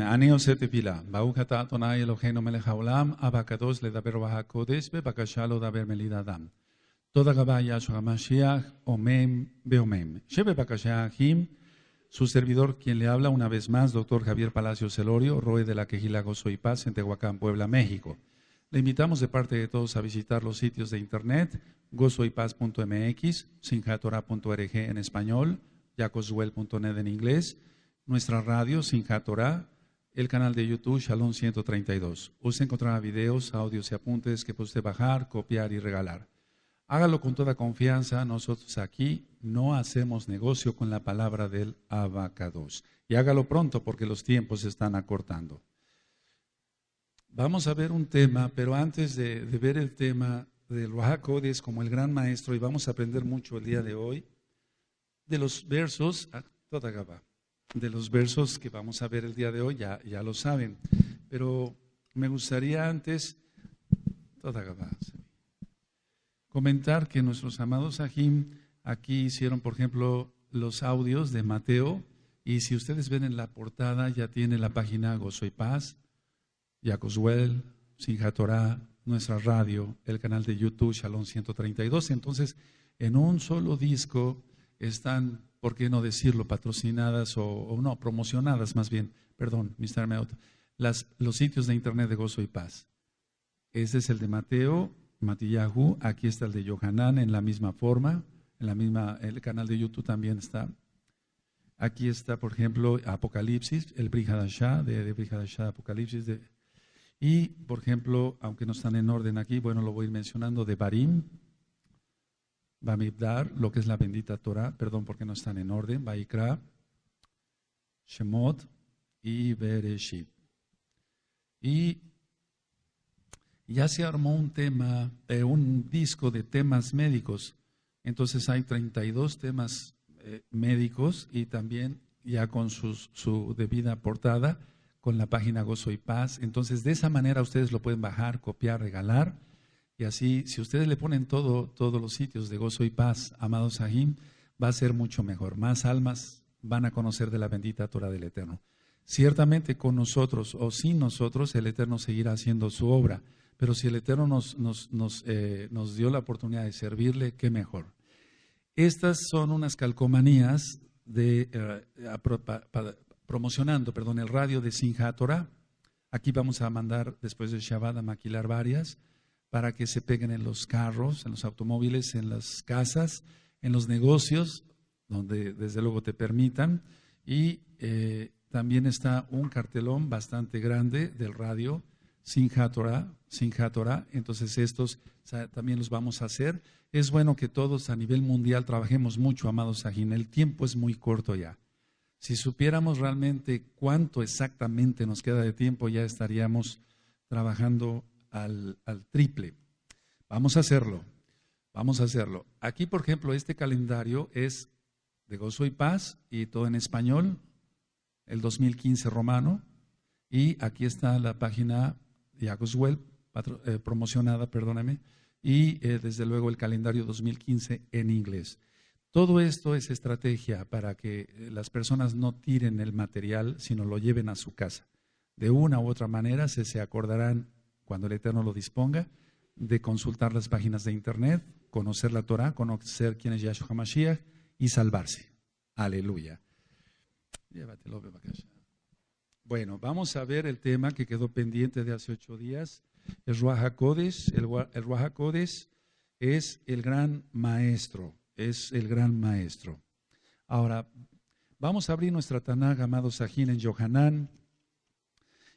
אני עושה pila ברוך אתה אדוני אלוהינו מלך le אב הקדוש לדבר בהקודש, בבקשה לא דבר מליד אדם. תודה רבה ישו המשיח, עומם su servidor quien le habla una vez más, doctor Javier Palacio Celorio, Roe de la Quejila Gozoy Paz en Tehuacán, Puebla, México. Le invitamos de parte de todos a visitar los sitios de internet Gozoipaz.mx, sinjatora.org en español, yacoswell.net en inglés, nuestra radio Sinjatora el canal de YouTube Shalom 132. Usted encontrará videos, audios y apuntes que puede usted bajar, copiar y regalar. Hágalo con toda confianza. Nosotros aquí no hacemos negocio con la palabra del abacados. Y hágalo pronto porque los tiempos se están acortando. Vamos a ver un tema, pero antes de, ver el tema del acodes como el gran maestro, y vamos a aprender mucho el día de hoy, de los versos a ah, toda gaba de los versos que vamos a ver el día de hoy, ya, ya lo saben, pero me gustaría antes comentar que nuestros amados Ajim aquí hicieron, por ejemplo, los audios de Mateo, y si ustedes ven en la portada, ya tiene la página Gozo y Paz, Yacosuel, Sinjatorá, nuestra radio, el canal de YouTube Shalom 132. Entonces, en un solo disco están ¿por qué no decirlo? Patrocinadas o, no, promocionadas más bien, perdón, Mr. Meot, los sitios de Internet de Gozo y Paz. Este es el de Mateo, Matillahu, aquí está el de Yohanan en la misma forma, en la misma, el canal de YouTube también está. Aquí está, por ejemplo, Apocalipsis, el Brihadashah, de, de Apocalipsis. De, y, por ejemplo, aunque no están en orden aquí, bueno, lo voy mencionando, de Barim, Bamibdar, lo que es la bendita Torah, perdón porque no están en orden, Baikra, Shemot y Bereshit. Y ya se armó un tema, eh, un disco de temas médicos. Entonces hay 32 temas eh, médicos y también ya con sus, su debida portada, con la página Gozo y Paz. Entonces de esa manera ustedes lo pueden bajar, copiar, regalar y así, si ustedes le ponen todo, todos los sitios de gozo y paz, amados Sahim, va a ser mucho mejor. Más almas van a conocer de la bendita Torah del Eterno. Ciertamente con nosotros o sin nosotros el Eterno seguirá haciendo su obra, pero si el Eterno nos, eh, dio la oportunidad de servirle, qué mejor. Estas son unas calcomanías de, eh, promocionando perdón, el radio de Sinja Torah. Aquí vamos a mandar después de Shabbat a maquilar varias para que se peguen en los carros, en los automóviles, en las casas, en los negocios, donde desde luego te permitan. Y eh, también está un cartelón bastante grande del radio, sin játora, sin Entonces estos también los vamos a hacer. Es bueno que todos a nivel mundial trabajemos mucho, amados Sajin. El tiempo es muy corto ya. Si supiéramos realmente cuánto exactamente nos queda de tiempo, ya estaríamos trabajando al, triple. Vamos a hacerlo. Vamos a hacerlo. Aquí, por ejemplo, este calendario es de gozo y paz y todo en español, el 2015 romano. Y aquí está la página de Agoswell, eh, promocionada, perdóname, y eh, desde luego el calendario 2015 en inglés. Todo esto es estrategia para que eh, las personas no tiren el material, sino lo lleven a su casa. De una u otra manera se, se acordarán cuando el Eterno lo disponga, de consultar las páginas de Internet, conocer la Torah, conocer quién es Yahshua Mashiach y salvarse. Aleluya. Bueno, vamos a ver el tema que quedó pendiente de hace ocho días. El Ruach el, es el gran maestro, es el gran maestro. Ahora, vamos a abrir nuestra Tanag, amado Sahin en Yohanan,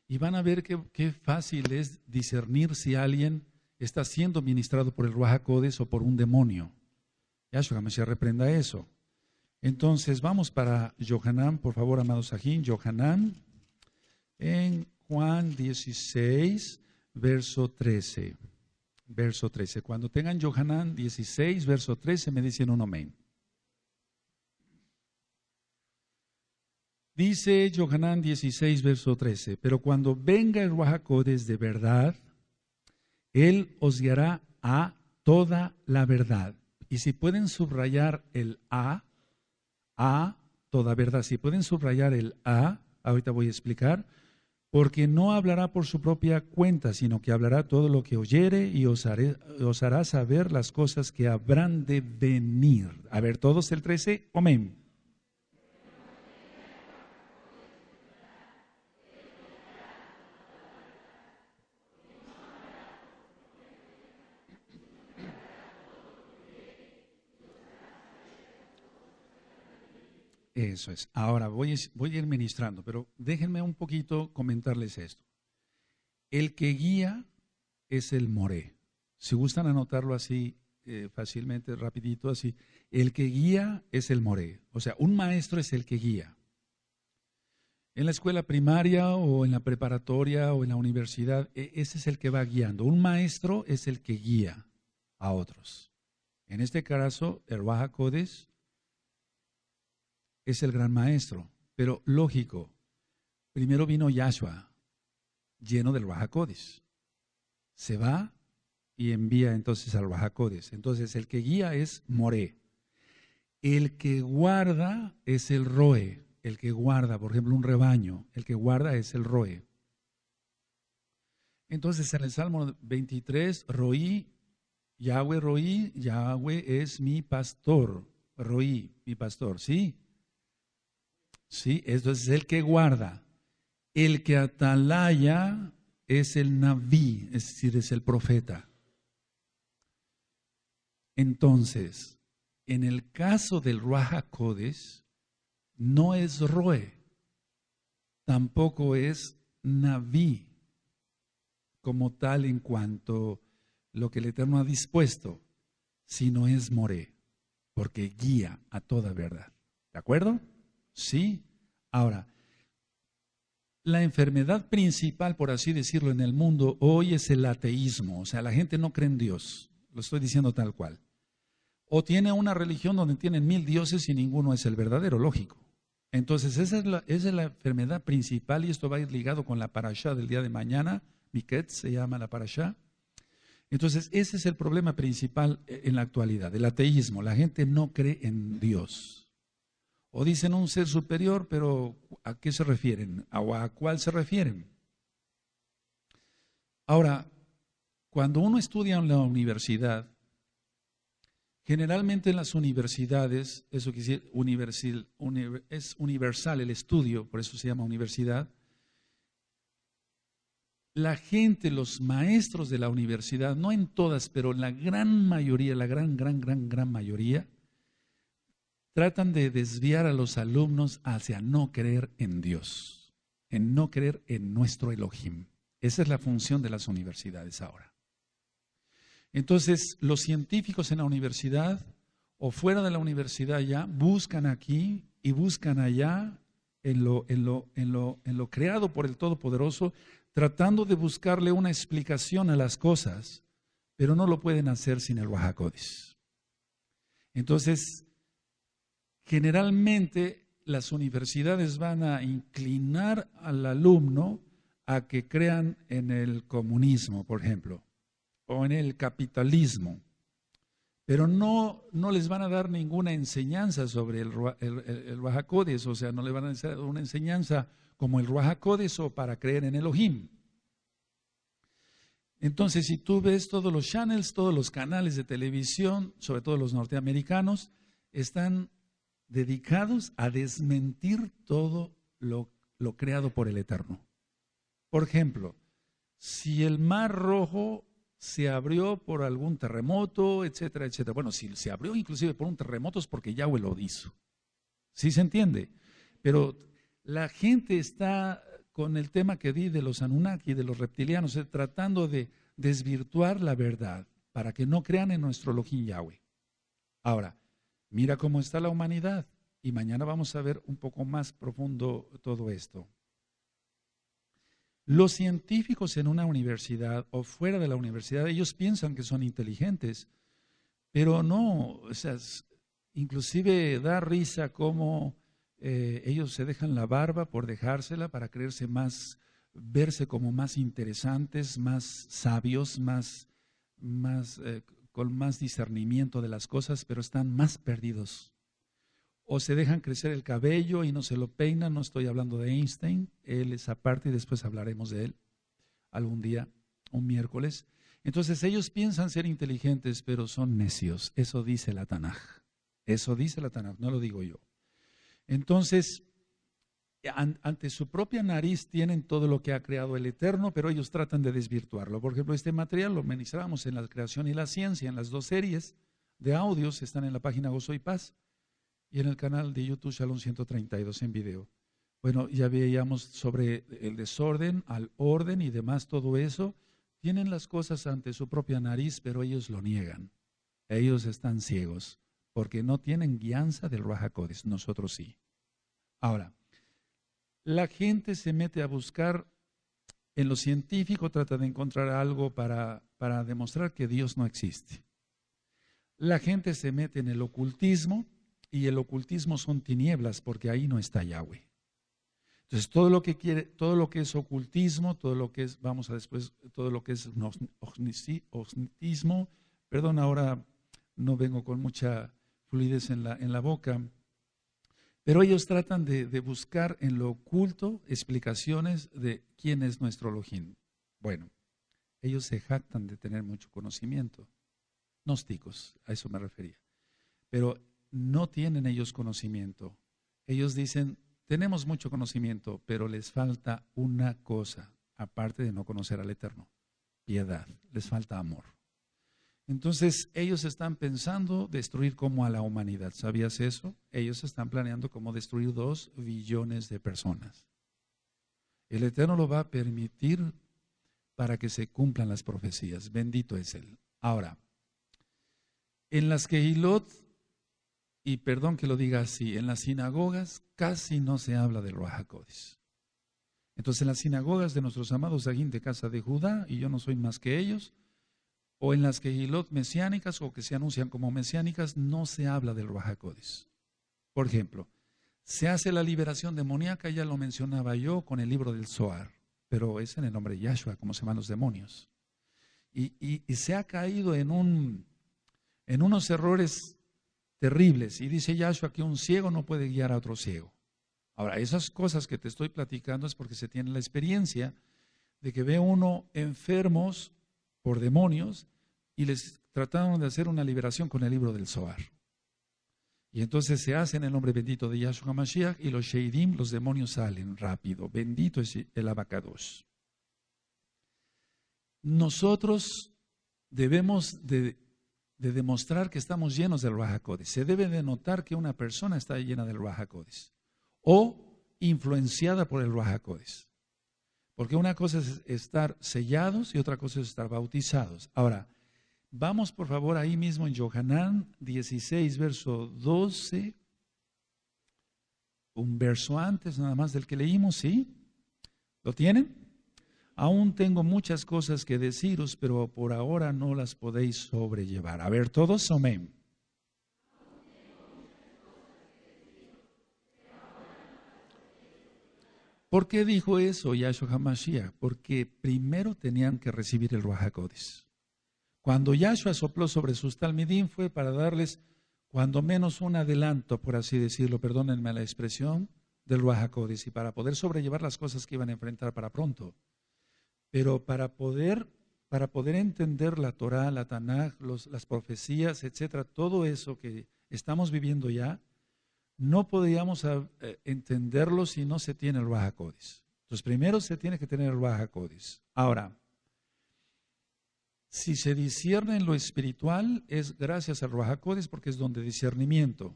y van a ver qué, fácil es discernir si alguien está siendo ministrado por el Ruajacodes o por un demonio. me se reprenda eso. Entonces vamos para Yohanan, por favor, amados Sahin, Yohanan, en Juan 16, verso 13. Verso 13. Cuando tengan Yohanan 16, verso 13, me dicen un amén. Dice Johanán 16, verso 13, pero cuando venga el Ruajacodes de verdad, él os guiará a toda la verdad. Y si pueden subrayar el A, A, toda verdad, si pueden subrayar el A, ahorita voy a explicar, porque no hablará por su propia cuenta, sino que hablará todo lo que oyere y os, os hará saber las cosas que habrán de venir. A ver, todos el 13, amén. Eso es. Ahora voy, voy a ir ministrando, pero déjenme un poquito comentarles esto. El que guía es el moré. Si gustan anotarlo así eh, fácilmente, rapidito, así. El que guía es el moré. O sea, un maestro es el que guía. En la escuela primaria o en la preparatoria o en la universidad, e-, ese es el que va guiando. Un maestro es el que guía a otros. En este caso, el Baja Codes es el gran maestro. Pero lógico, primero vino Yahshua, lleno del Bajacodes, Se va y envía entonces al Bajacodes, Entonces el que guía es Moré, El que guarda es el Roe. El que guarda, por ejemplo, un rebaño, el que guarda es el Roe. Entonces en el Salmo 23, Roí, Yahweh Roí, Yahweh es mi pastor. Roí, mi pastor, ¿sí? ¿sí? es el que guarda. El que atalaya es el naví, es decir, es el profeta. Entonces, en el caso del Ruajacodes, no es Roe, tampoco es Naví, como tal en cuanto lo que el Eterno ha dispuesto, sino es Moré, porque guía a toda verdad. ¿De acuerdo? ¿Sí? Ahora, la enfermedad principal, por así decirlo, en el mundo hoy es el ateísmo. O sea, la gente no cree en Dios. Lo estoy diciendo tal cual. O tiene una religión donde tienen mil dioses y ninguno es el verdadero, lógico. Entonces, esa es la, enfermedad principal y esto va a ir ligado con la parashá del día de mañana. Miquet se llama la parashá. Entonces, ese es el problema principal eh, en la actualidad, el ateísmo. La gente no cree en Dios. O dicen un ser superior, pero ¿a qué se refieren? a cuál se refieren? Ahora, cuando uno estudia en la universidad, generalmente en las universidades, eso que decir, universal, es universal el estudio, por eso se llama universidad, la gente, los maestros de la universidad, no en todas, pero en la gran mayoría, la gran, gran, gran, gran mayoría, tratan de desviar a los alumnos hacia no creer en Dios, en no creer en nuestro Elohim. Esa es la función de las universidades ahora. Entonces, los científicos en la universidad o fuera de la universidad ya buscan aquí y buscan allá en lo, en lo, creado por el Todopoderoso, tratando de buscarle una explicación a las cosas, pero no lo pueden hacer sin el Wahakodis. Entonces, generalmente las universidades van a inclinar al alumno a que crean en el comunismo, por ejemplo, o en el capitalismo, pero no, les van a dar ninguna enseñanza sobre el, el, o sea, no les van a dar una enseñanza como el Codes o para creer en el Elohim. Entonces, si tú ves todos los channels, todos los canales de televisión, sobre todo los norteamericanos, están dedicados a desmentir todo lo, creado por el Eterno. Por ejemplo, si el mar rojo se abrió por algún terremoto, etcétera, etcétera. Bueno, si se abrió inclusive por un terremoto es porque Yahweh lo hizo. ¿Sí se entiende? Pero la gente está con el tema que di de los Anunnaki, de los reptilianos, eh, tratando de desvirtuar la verdad para que no crean en nuestro Elohim Yahweh. Ahora, Mira cómo está la humanidad. Y mañana vamos a ver un poco más profundo todo esto. Los científicos en una universidad o fuera de la universidad, ellos piensan que son inteligentes, pero no, o sea, inclusive da risa cómo eh, ellos se dejan la barba por dejársela para creerse más, verse como más interesantes, más sabios, más, eh, con más discernimiento de las cosas, pero están más perdidos. O se dejan crecer el cabello y no se lo peinan, no estoy hablando de Einstein, él es aparte y después hablaremos de él algún día, un miércoles. Entonces ellos piensan ser inteligentes, pero son necios. Eso dice la Tanaj. Eso dice la Tanaj, no lo digo yo. Entonces, eh, ante su propia nariz tienen todo lo que ha creado el Eterno, pero ellos tratan de desvirtuarlo. Por ejemplo, este material lo ministramos en la creación y la ciencia, en las dos series de audios, están en la página Gozo y Paz y en el canal de YouTube Shalom 132 en video. Bueno, ya veíamos sobre el desorden, al orden y demás, todo eso. Tienen las cosas ante su propia nariz, pero ellos lo niegan. Ellos están ciegos, porque no tienen guianza del Rajacodes, nosotros sí. Ahora, la gente se mete a buscar en lo científico, trata de encontrar algo para, demostrar que Dios no existe. La gente se mete en el ocultismo y el ocultismo son tinieblas porque ahí no está Yahweh. Entonces todo lo que quiere, todo lo que es ocultismo, todo lo que es, vamos a después, todo lo que es osnitismo, perdón, ahora no vengo con mucha fluidez en la, en la boca, pero ellos tratan de, buscar en lo oculto explicaciones de quién es nuestro Elohim. Bueno, ellos se jactan de tener mucho conocimiento. Gnósticos, a eso me refería. Pero no tienen ellos conocimiento. Ellos dicen, tenemos mucho conocimiento, pero les falta una cosa, aparte de no conocer al Eterno, piedad, les falta amor. Entonces, ellos están pensando destruir como a la humanidad. ¿Sabías eso? Ellos están planeando como destruir dos billones de personas. El Eterno lo va a permitir para que se cumplan las profecías. Bendito es Él. Ahora, en las que Hilot, y perdón que lo diga así, en las sinagogas casi no se habla de Rojacodis. Entonces, en las sinagogas de nuestros amados Aguín de Casa de Judá, y yo no soy más que ellos, o en las que Gilot mesiánicas o que se anuncian como mesiánicas, no se habla del Rahakodis. Por ejemplo, se hace la liberación demoníaca, ya lo mencionaba yo con el libro del Zohar, pero es en el nombre de Yahshua, como se llaman los demonios. Y, se ha caído en, un, en unos errores terribles. Y dice Yahshua que un ciego no puede guiar a otro ciego. Ahora, esas cosas que te estoy platicando es porque se tiene la experiencia de que ve uno enfermos por demonios y les trataron de hacer una liberación con el libro del Zohar. Y entonces se hace en el nombre bendito de Yahshua Mashiach y los Sheidim, los demonios salen rápido. Bendito es el abacados. Nosotros debemos de, demostrar que estamos llenos del Rahakodes. Se debe de notar que una persona está llena del Rahakodes o influenciada por el Rahakodes. Porque una cosa es estar sellados y otra cosa es estar bautizados. Ahora, vamos por favor ahí mismo en Johanán 16, verso 12. Un verso antes nada más del que leímos, ¿sí? ¿Lo tienen? Aún tengo muchas cosas que deciros, pero por ahora no las podéis sobrellevar. A ver, todos, amén. ¿Por qué dijo eso Yahshua HaMashiach? Porque primero tenían que recibir el Ruach Cuando Yahshua sopló sobre sus talmudim fue para darles cuando menos un adelanto, por así decirlo, perdónenme la expresión, del Ruach y para poder sobrellevar las cosas que iban a enfrentar para pronto. Pero para poder, para poder entender la Torah, la Tanaj, las profecías, etcétera, todo eso que estamos viviendo ya, no podríamos eh, entenderlo si no se tiene el Baja Entonces, primero se tiene que tener el Ahora, si se discierne en lo espiritual, es gracias al Baja porque es donde discernimiento.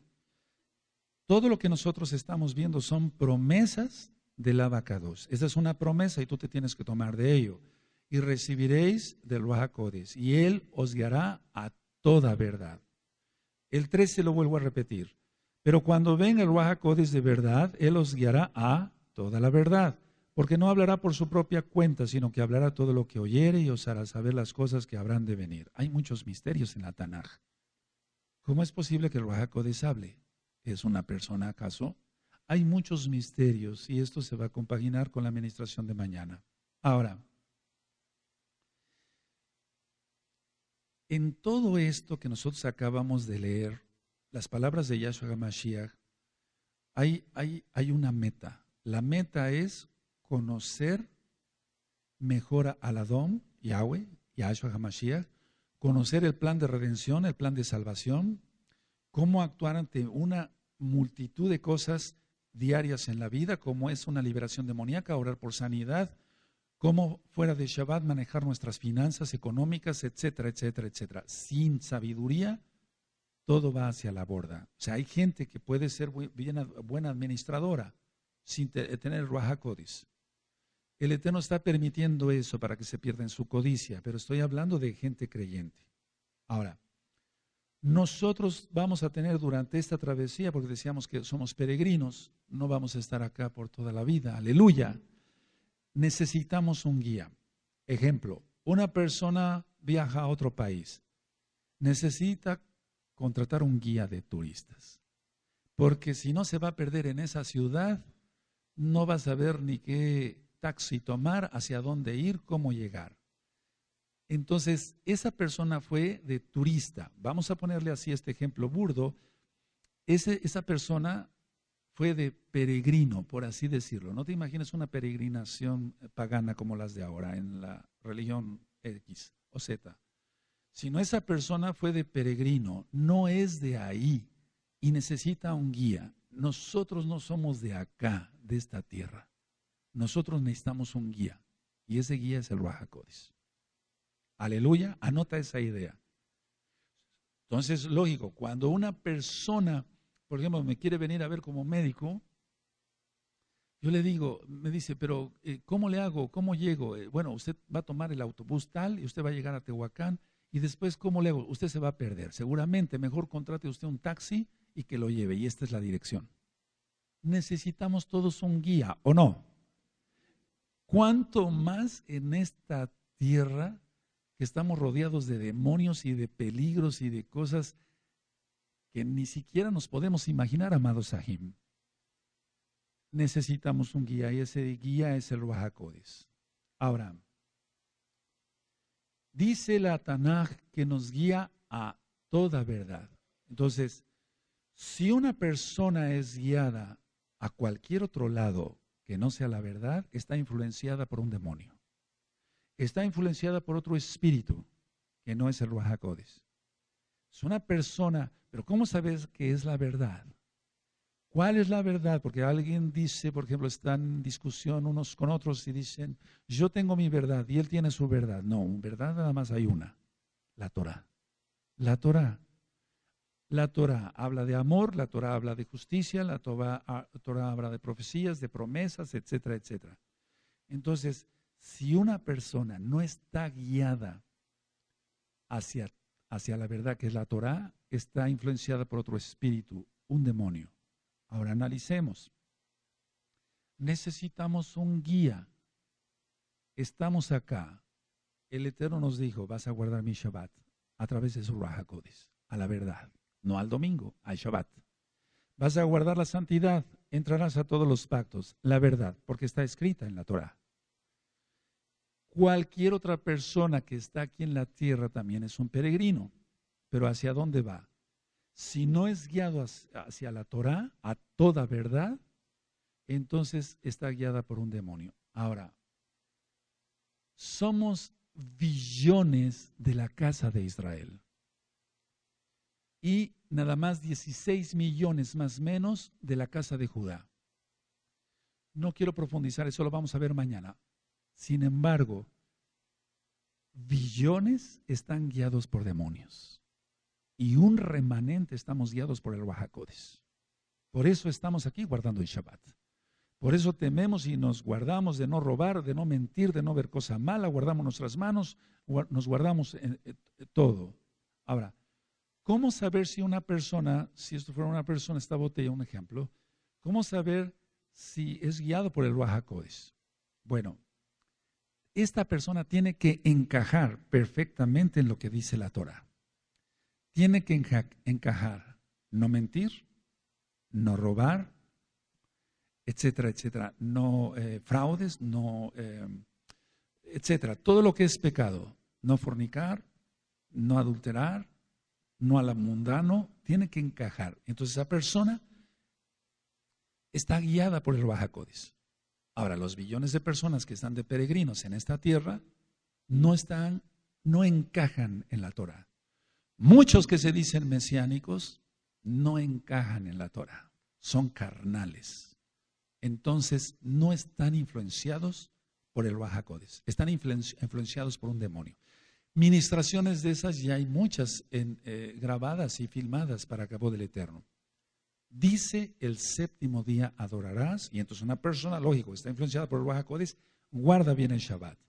Todo lo que nosotros estamos viendo son promesas del abacados. Esa es una promesa y tú te tienes que tomar de ello. Y recibiréis del Baja y él os guiará a toda verdad. El 13 lo vuelvo a repetir. Pero cuando ven el Ruajacodes de verdad, Él os guiará a toda la verdad, porque no hablará por su propia cuenta, sino que hablará todo lo que oyere y os hará saber las cosas que habrán de venir. Hay muchos misterios en la Tanaj. ¿Cómo es posible que el Ruajacodes hable? ¿Es una persona acaso? Hay muchos misterios y esto se va a compaginar con la administración de mañana. Ahora, en todo esto que nosotros acabamos de leer, las palabras de Yahshua HaMashiach, hay, hay, hay una meta. La meta es conocer mejor a Adón, Yahweh, Yahshua HaMashiach, conocer el plan de redención, el plan de salvación, cómo actuar ante una multitud de cosas diarias en la vida, cómo es una liberación demoníaca, orar por sanidad, cómo fuera de Shabbat manejar nuestras finanzas económicas, etcétera, etcétera, etcétera. Sin sabiduría todo va hacia la borda. O sea, hay gente que puede ser buena administradora sin tener Ruaja Codis. El Eterno está permitiendo eso para que se pierda en su codicia, pero estoy hablando de gente creyente. Ahora, nosotros vamos a tener durante esta travesía, porque decíamos que somos peregrinos, no vamos a estar acá por toda la vida, aleluya. Necesitamos un guía. Ejemplo, una persona viaja a otro país, necesita contratar un guía de turistas. Porque si no se va a perder en esa ciudad, no va a saber ni qué taxi tomar, hacia dónde ir, cómo llegar. Entonces, esa persona fue de turista. Vamos a ponerle así este ejemplo burdo. Ese, esa persona fue de peregrino, por así decirlo. No te imaginas una peregrinación pagana como las de ahora en la religión X o Z. Si no esa persona fue de peregrino, no es de ahí y necesita un guía. Nosotros no somos de acá, de esta tierra. Nosotros necesitamos un guía y ese guía es el Rahakodis. Aleluya, anota esa idea. Entonces, lógico, cuando una persona, por ejemplo, me quiere venir a ver como médico, yo le digo, me dice, pero eh, ¿cómo le hago? ¿Cómo llego? Eh, bueno, usted va a tomar el autobús tal y usted va a llegar a Tehuacán y después, ¿cómo le hago? Usted se va a perder. Seguramente, mejor contrate usted un taxi y que lo lleve. Y esta es la dirección. Necesitamos todos un guía, ¿o no? Cuanto más en esta tierra que estamos rodeados de demonios y de peligros y de cosas que ni siquiera nos podemos imaginar, amados Sahim? Necesitamos un guía y ese guía es el Bajacodes. Abraham dice la Tanaj que nos guía a toda verdad. Entonces, si una persona es guiada a cualquier otro lado que no sea la verdad, está influenciada por un demonio. Está influenciada por otro espíritu que no es el Ruach Es una persona, pero ¿cómo sabes que es la verdad? ¿Cuál es la verdad? Porque alguien dice, por ejemplo, están en discusión unos con otros y dicen, yo tengo mi verdad y él tiene su verdad. No, verdad nada más hay una, la Torah. La Torah. La Torah habla de amor, la Torah habla de justicia, la Torah, habla de profecías, de promesas, etcétera, etcétera. Entonces, si una persona no está guiada hacia, hacia la verdad, que es la Torah, está influenciada por otro espíritu, un demonio. Ahora analicemos. Necesitamos un guía. Estamos acá. El Eterno nos dijo, vas a guardar mi Shabbat a través de su Raja a la verdad, no al domingo, al Shabbat. Vas a guardar la santidad, entrarás a todos los pactos, la verdad, porque está escrita en la Torah. Cualquier otra persona que está aquí en la tierra también es un peregrino, pero ¿hacia dónde va? si no es guiado hacia la Torah, a toda verdad, entonces está guiada por un demonio. Ahora, somos billones de la casa de Israel. Y nada más 16 millones más menos de la casa de Judá. No quiero profundizar, eso lo vamos a ver mañana. Sin embargo, billones están guiados por demonios y un remanente estamos guiados por el Wahakodes. Por eso estamos aquí guardando el Shabbat. Por eso tememos y nos guardamos de no robar, de no mentir, de no ver cosa mala, guardamos nuestras manos, nos guardamos eh, eh, eh, todo. Ahora, ¿cómo saber si una persona, si esto fuera una persona, esta botella, un ejemplo, cómo saber si es guiado por el Wahakodes? Bueno, esta persona tiene que encajar perfectamente en lo que dice la Torá tiene que encajar no mentir, no robar, etcétera, etcétera. No eh, fraudes, no, eh, etcétera. Todo lo que es pecado, no fornicar, no adulterar, no a la mundano, tiene que encajar. Entonces esa persona está guiada por el Baja Ahora, los billones de personas que están de peregrinos en esta tierra no están, no encajan en la Torah. Muchos que se dicen mesiánicos no encajan en la Torah, son carnales. Entonces no están influenciados por el Bajacodes, están influenciados por un demonio. Ministraciones de esas ya hay muchas eh, grabadas y filmadas para Cabo del Eterno. Dice el séptimo día adorarás, y entonces una persona, lógico, está influenciada por el Bajacodes, guarda bien el Shabbat.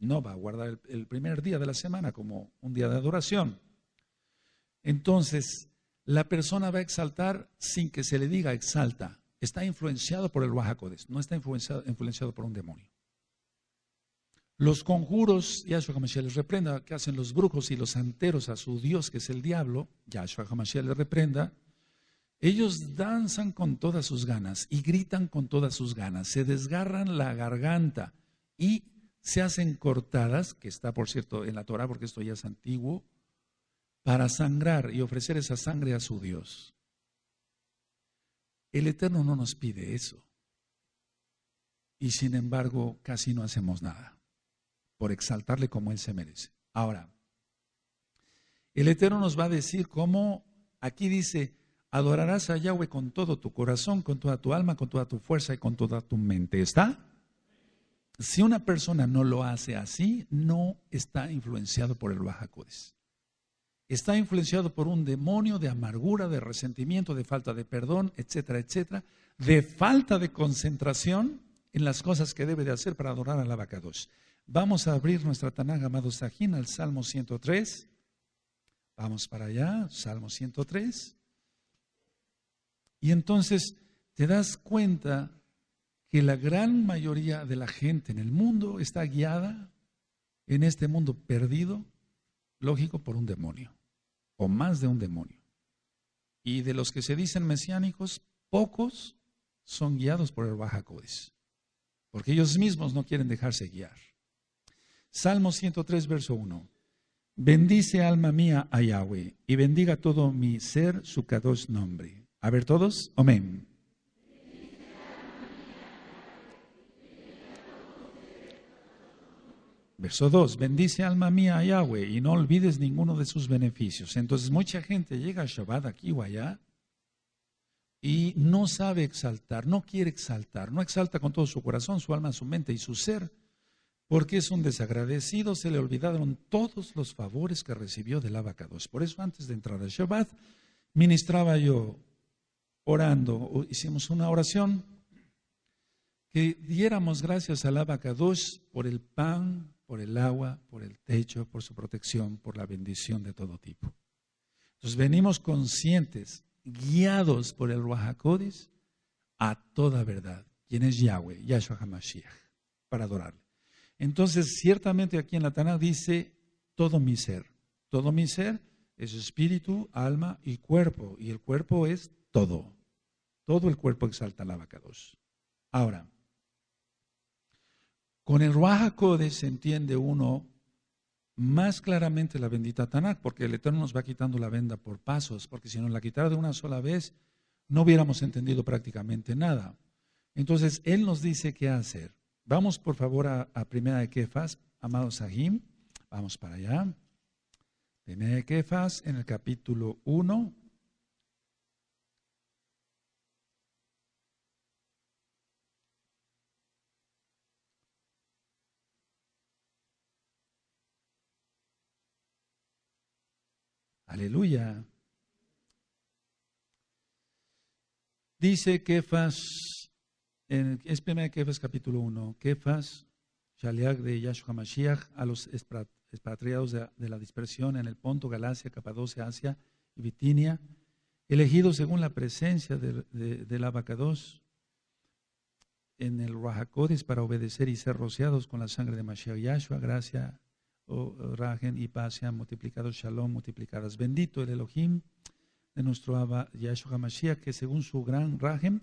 No va a guardar el primer día de la semana como un día de adoración entonces, la persona va a exaltar sin que se le diga exalta. Está influenciado por el Wahakodes, no está influenciado, por un demonio. Los conjuros, Yahshua Hamashiach les reprenda, que hacen los brujos y los santeros a su Dios, que es el diablo, Yahshua Hamashiach les reprenda, ellos danzan con todas sus ganas y gritan con todas sus ganas, se desgarran la garganta y se hacen cortadas, que está por cierto en la Torah, porque esto ya es antiguo, para sangrar y ofrecer esa sangre a su Dios. El Eterno no nos pide eso. Y sin embargo, casi no hacemos nada por exaltarle como Él se merece. Ahora, el Eterno nos va a decir cómo, aquí dice, adorarás a Yahweh con todo tu corazón, con toda tu alma, con toda tu fuerza y con toda tu mente. ¿Está? Si una persona no lo hace así, no está influenciado por el Bajacodes está influenciado por un demonio de amargura, de resentimiento, de falta de perdón, etcétera, etcétera, de falta de concentración en las cosas que debe de hacer para adorar a la vaca Abacados. Vamos a abrir nuestra tanaga amado Sajín, al Salmo 103. Vamos para allá, Salmo 103. Y entonces te das cuenta que la gran mayoría de la gente en el mundo está guiada en este mundo perdido, lógico, por un demonio o más de un demonio. Y de los que se dicen mesiánicos, pocos son guiados por el Bajacodes porque ellos mismos no quieren dejarse guiar. Salmo 103, verso 1. Bendice alma mía a Yahweh y bendiga todo mi ser su kadosh nombre. A ver todos, amén. Verso 2, bendice alma mía a Yahweh y no olvides ninguno de sus beneficios. Entonces mucha gente llega a Shabbat aquí o allá y no sabe exaltar, no quiere exaltar, no exalta con todo su corazón, su alma, su mente y su ser, porque es un desagradecido, se le olvidaron todos los favores que recibió del abacados. Por eso antes de entrar a Shabbat, ministraba yo orando, hicimos una oración, que diéramos gracias al abacados por el pan por el agua, por el techo, por su protección, por la bendición de todo tipo. Entonces venimos conscientes, guiados por el Ruajacodes a toda verdad, quien es Yahweh, Yahshua HaMashiach, para adorarle. Entonces, ciertamente aquí en la Tanakh dice todo mi ser. Todo mi ser es espíritu, alma y cuerpo, y el cuerpo es todo. Todo el cuerpo exalta la vaca 2. Ahora, con el Ruach se entiende uno más claramente la bendita Tanakh, porque el Eterno nos va quitando la venda por pasos, porque si nos la quitara de una sola vez, no hubiéramos entendido prácticamente nada. Entonces, Él nos dice qué hacer. Vamos, por favor, a, Primera de Kefas, amado Sahim, vamos para allá. Primera de Kefas, en el capítulo 1, Aleluya. Dice Kefas, en, es primera de Kefas capítulo 1, Kefas, Shaliach de Yahshua Mashiach, a los expatriados de, la dispersión en el Ponto, Galacia, Capadocia, Asia y Bitinia, elegidos según la presencia de, del Abacados en el Rahakodis para obedecer y ser rociados con la sangre de Mashiach Yahshua, gracia o y Paz sean multiplicados, Shalom, multiplicadas. Bendito el Elohim de nuestro Abba Yahshua Hamashiach, que según su gran Rajen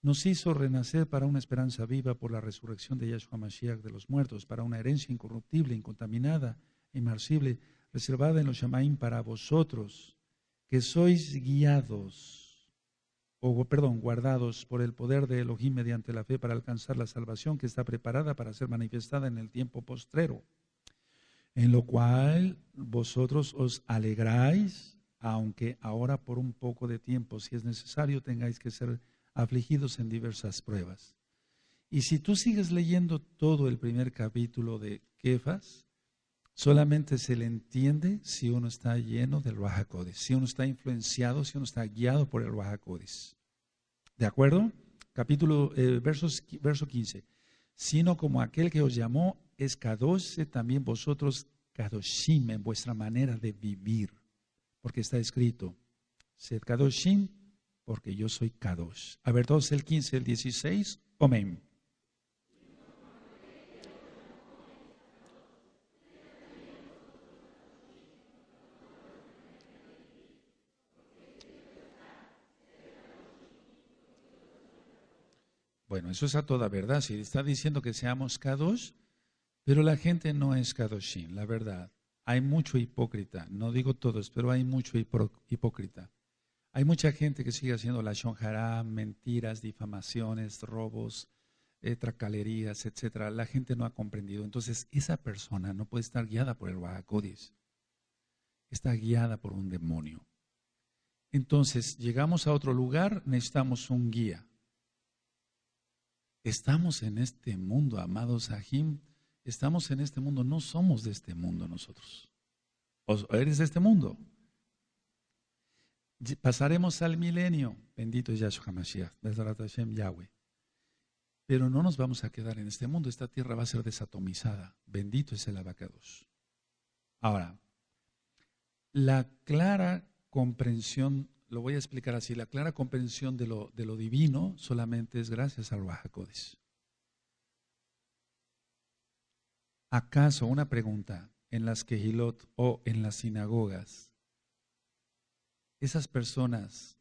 nos hizo renacer para una esperanza viva por la resurrección de Yahshua Mashiach de los muertos, para una herencia incorruptible, incontaminada, inmarcible, reservada en los Shamaim para vosotros, que sois guiados, o perdón, guardados por el poder de Elohim mediante la fe para alcanzar la salvación que está preparada para ser manifestada en el tiempo postrero en lo cual vosotros os alegráis, aunque ahora por un poco de tiempo, si es necesario, tengáis que ser afligidos en diversas pruebas. Y si tú sigues leyendo todo el primer capítulo de Kefas, solamente se le entiende si uno está lleno del Ruajacodes, si uno está influenciado, si uno está guiado por el Ruajacodes. ¿De acuerdo? Capítulo, eh, versos, verso 15. Sino como aquel que os llamó es Kadosh también vosotros Kadoshim en vuestra manera de vivir. Porque está escrito, sed Kadoshim porque yo soy Kadosh. A ver, todos el 15, el 16. Amén. Bueno, eso es a toda verdad. Si está diciendo que seamos Kadosh, pero la gente no es kadoshin, la verdad. Hay mucho hipócrita, no digo todos, pero hay mucho hipócrita. Hay mucha gente que sigue haciendo la shonjara, mentiras, difamaciones, robos, eh, tracalerías, etc. La gente no ha comprendido. Entonces, esa persona no puede estar guiada por el Wahakodis. Está guiada por un demonio. Entonces, llegamos a otro lugar, necesitamos un guía. Estamos en este mundo, amados ajim, estamos en este mundo, no somos de este mundo nosotros. O eres de este mundo. Pasaremos al milenio, bendito Yahshua Mashiach Yahweh. Pero no nos vamos a quedar en este mundo, esta tierra va a ser desatomizada. Bendito es el abacados. Ahora, la clara comprensión, lo voy a explicar así, la clara comprensión de lo, de lo divino solamente es gracias al Bajacodes. ¿Acaso, una pregunta, en las quejilot o en las sinagogas, esas personas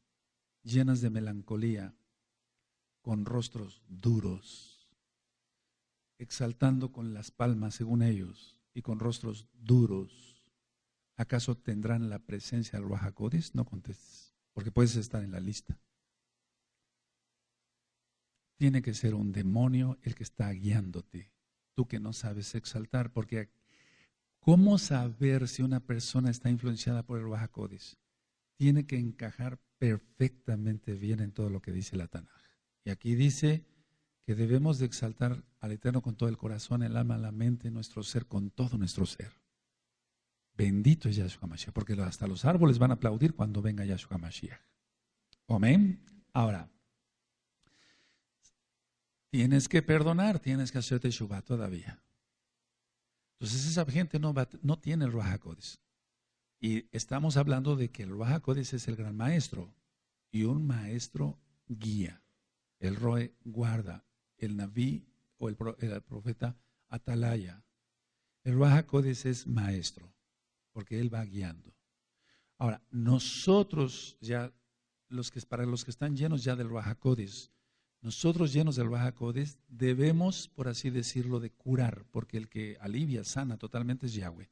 llenas de melancolía, con rostros duros, exaltando con las palmas según ellos y con rostros duros, ¿acaso tendrán la presencia del Rahakodis? No contestes, porque puedes estar en la lista. Tiene que ser un demonio el que está guiándote tú que no sabes exaltar, porque ¿cómo saber si una persona está influenciada por el Bajacodes? Tiene que encajar perfectamente bien en todo lo que dice la Tanaj. Y aquí dice que debemos de exaltar al Eterno con todo el corazón, el alma, la mente, nuestro ser, con todo nuestro ser. Bendito es Yahshua Mashiach, porque hasta los árboles van a aplaudir cuando venga Yahshua Mashiach. Amén. Ahora, Tienes que perdonar, tienes que hacerte teshuva todavía. Entonces esa gente no, no tiene el Rahakodis. Y estamos hablando de que el Rahakodis es el gran maestro y un maestro guía. El Roe guarda, el Naví o el, profeta atalaya. El Rahakodis es maestro porque él va guiando. Ahora, nosotros ya, los que, para los que están llenos ya del Rahakodis, nosotros llenos del Bajacodes debemos, por así decirlo, de curar, porque el que alivia, sana totalmente es Yahweh,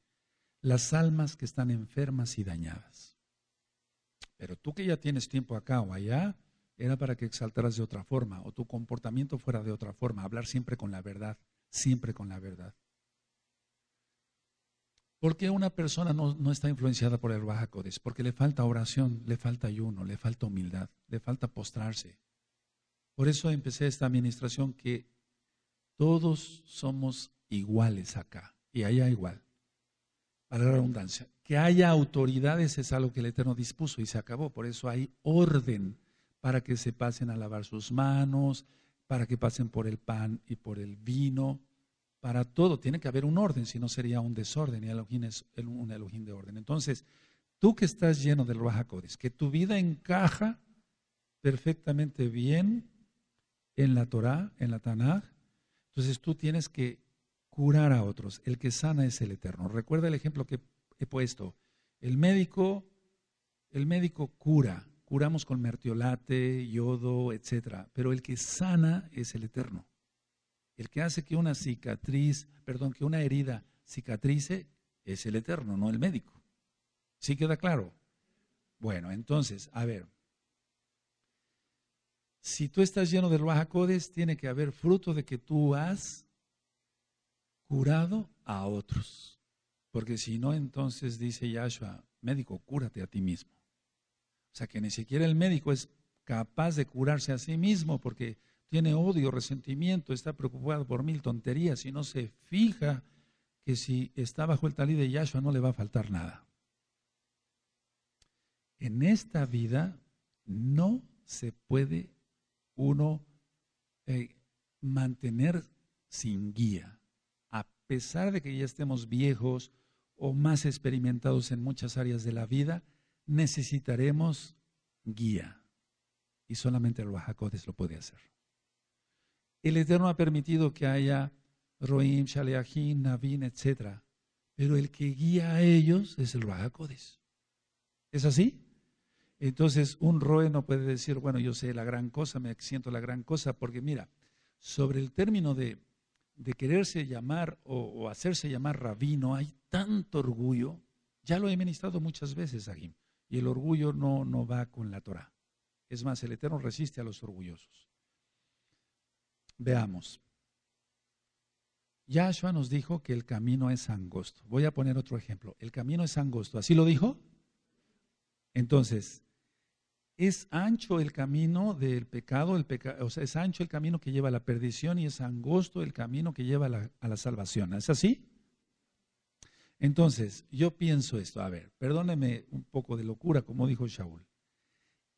las almas que están enfermas y dañadas. Pero tú que ya tienes tiempo acá o allá, era para que exaltaras de otra forma o tu comportamiento fuera de otra forma, hablar siempre con la verdad, siempre con la verdad. ¿Por qué una persona no, está influenciada por el Bajacodes Porque le falta oración, le falta ayuno, le falta humildad, le falta postrarse, por eso empecé esta administración que todos somos iguales acá y allá igual. Para la redundancia. Que haya autoridades es algo que el Eterno dispuso y se acabó. Por eso hay orden para que se pasen a lavar sus manos, para que pasen por el pan y por el vino, para todo. Tiene que haber un orden, si no sería un desorden. Y Elohim es un Elohim de orden. Entonces, tú que estás lleno del Raja que tu vida encaja perfectamente bien en la Torá, en la Tanaj. Entonces tú tienes que curar a otros. El que sana es el Eterno. Recuerda el ejemplo que he puesto. El médico, el médico cura. Curamos con mertiolate, yodo, etcétera. Pero el que sana es el Eterno. El que hace que una cicatriz, perdón, que una herida cicatrice es el Eterno, no el médico. ¿Sí queda claro? Bueno, entonces, a ver, si tú estás lleno de Ruajacodes, tiene que haber fruto de que tú has curado a otros. Porque si no, entonces dice Yahshua, médico, cúrate a ti mismo. O sea que ni siquiera el médico es capaz de curarse a sí mismo porque tiene odio, resentimiento, está preocupado por mil tonterías y no se fija que si está bajo el talí de Yahshua no le va a faltar nada. En esta vida no se puede uno eh, mantener sin guía, a pesar de que ya estemos viejos o más experimentados en muchas áreas de la vida, necesitaremos guía. Y solamente el Oaxacodes lo puede hacer. El Eterno ha permitido que haya Roim, Shaleahim, Navin, etc. Pero el que guía a ellos es el Bajacodes. ¿Es así? Entonces un roe no puede decir, bueno, yo sé la gran cosa, me siento la gran cosa, porque mira, sobre el término de, quererse llamar o, hacerse llamar rabino hay tanto orgullo, ya lo he ministrado muchas veces aquí, y el orgullo no, no va con la Torah. Es más, el Eterno resiste a los orgullosos. Veamos. Yahshua nos dijo que el camino es angosto. Voy a poner otro ejemplo. El camino es angosto. ¿Así lo dijo? Entonces, es ancho el camino del pecado, el o sea, es ancho el camino que lleva a la perdición y es angosto el camino que lleva a la, salvación. ¿Es así? Entonces, yo pienso esto, a ver, perdóneme un poco de locura, como dijo Shaul.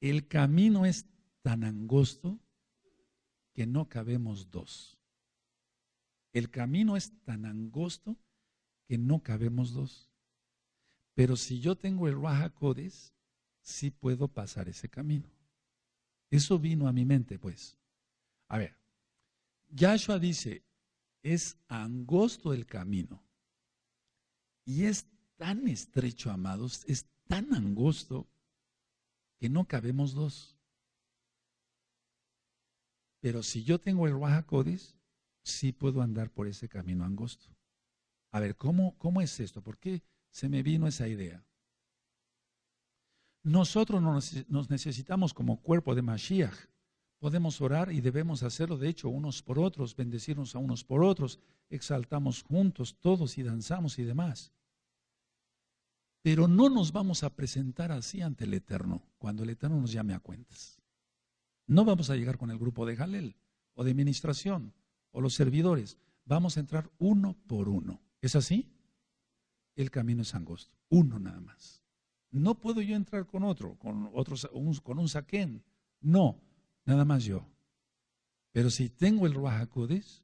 El camino es tan angosto que no cabemos dos. El camino es tan angosto que no cabemos dos. Pero si yo tengo el Raja sí puedo pasar ese camino. Eso vino a mi mente, pues. A ver, Yahshua dice, es angosto el camino. Y es tan estrecho, amados, es tan angosto que no cabemos dos. Pero si yo tengo el Rahakodis, sí puedo andar por ese camino angosto. A ver, ¿cómo, ¿cómo es esto? ¿Por qué se me vino esa idea? Nosotros nos necesitamos como cuerpo de Mashiach. Podemos orar y debemos hacerlo, de hecho, unos por otros, bendecirnos a unos por otros, exaltamos juntos todos y danzamos y demás. Pero no nos vamos a presentar así ante el Eterno, cuando el Eterno nos llame a cuentas. No vamos a llegar con el grupo de Jalel, o de administración, o los servidores. Vamos a entrar uno por uno. ¿Es así? El camino es angosto, uno nada más. No puedo yo entrar con otro, con, otros, un, con un saquén. No, nada más yo. Pero si tengo el Ruajacodes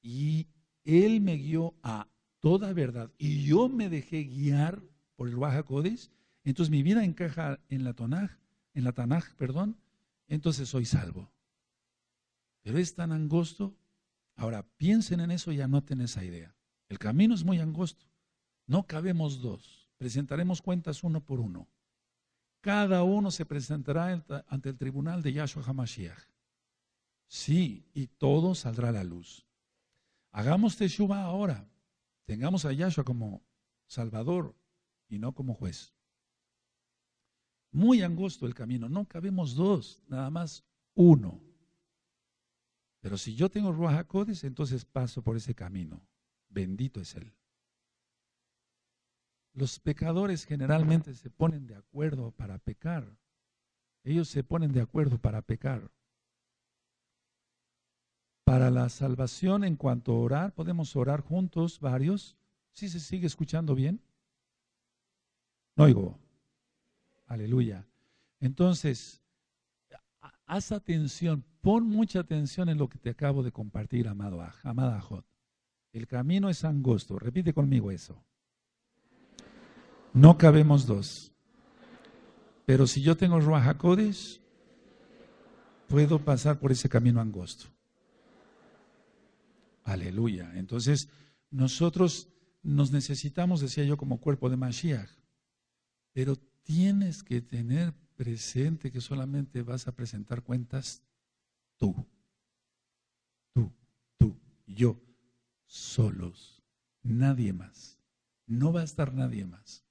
y él me guió a toda verdad y yo me dejé guiar por el Ruajacodes, entonces mi vida encaja en la Tonaj, en la Tanaj, perdón, entonces soy salvo. Pero es tan angosto. Ahora piensen en eso y anoten esa idea. El camino es muy angosto. No cabemos dos presentaremos cuentas uno por uno. Cada uno se presentará ante el tribunal de Yahshua Hamashiach. Sí, y todo saldrá a la luz. Hagamos Teshuvah ahora. Tengamos a Yahshua como Salvador y no como juez. Muy angosto el camino, no cabemos dos, nada más uno. Pero si yo tengo Ruach entonces paso por ese camino. Bendito es Él. Los pecadores generalmente se ponen de acuerdo para pecar. Ellos se ponen de acuerdo para pecar. Para la salvación, en cuanto a orar, podemos orar juntos varios. si se sigue escuchando bien? No oigo. Aleluya. Entonces, haz atención, pon mucha atención en lo que te acabo de compartir, amado, amada El camino es angosto. Repite conmigo eso. No cabemos dos. Pero si yo tengo Ruajacodes, puedo pasar por ese camino angosto. Aleluya. Entonces, nosotros nos necesitamos, decía yo, como cuerpo de Mashiach. Pero tienes que tener presente que solamente vas a presentar cuentas tú. Tú, tú, yo, solos. Nadie más. No va a estar nadie más.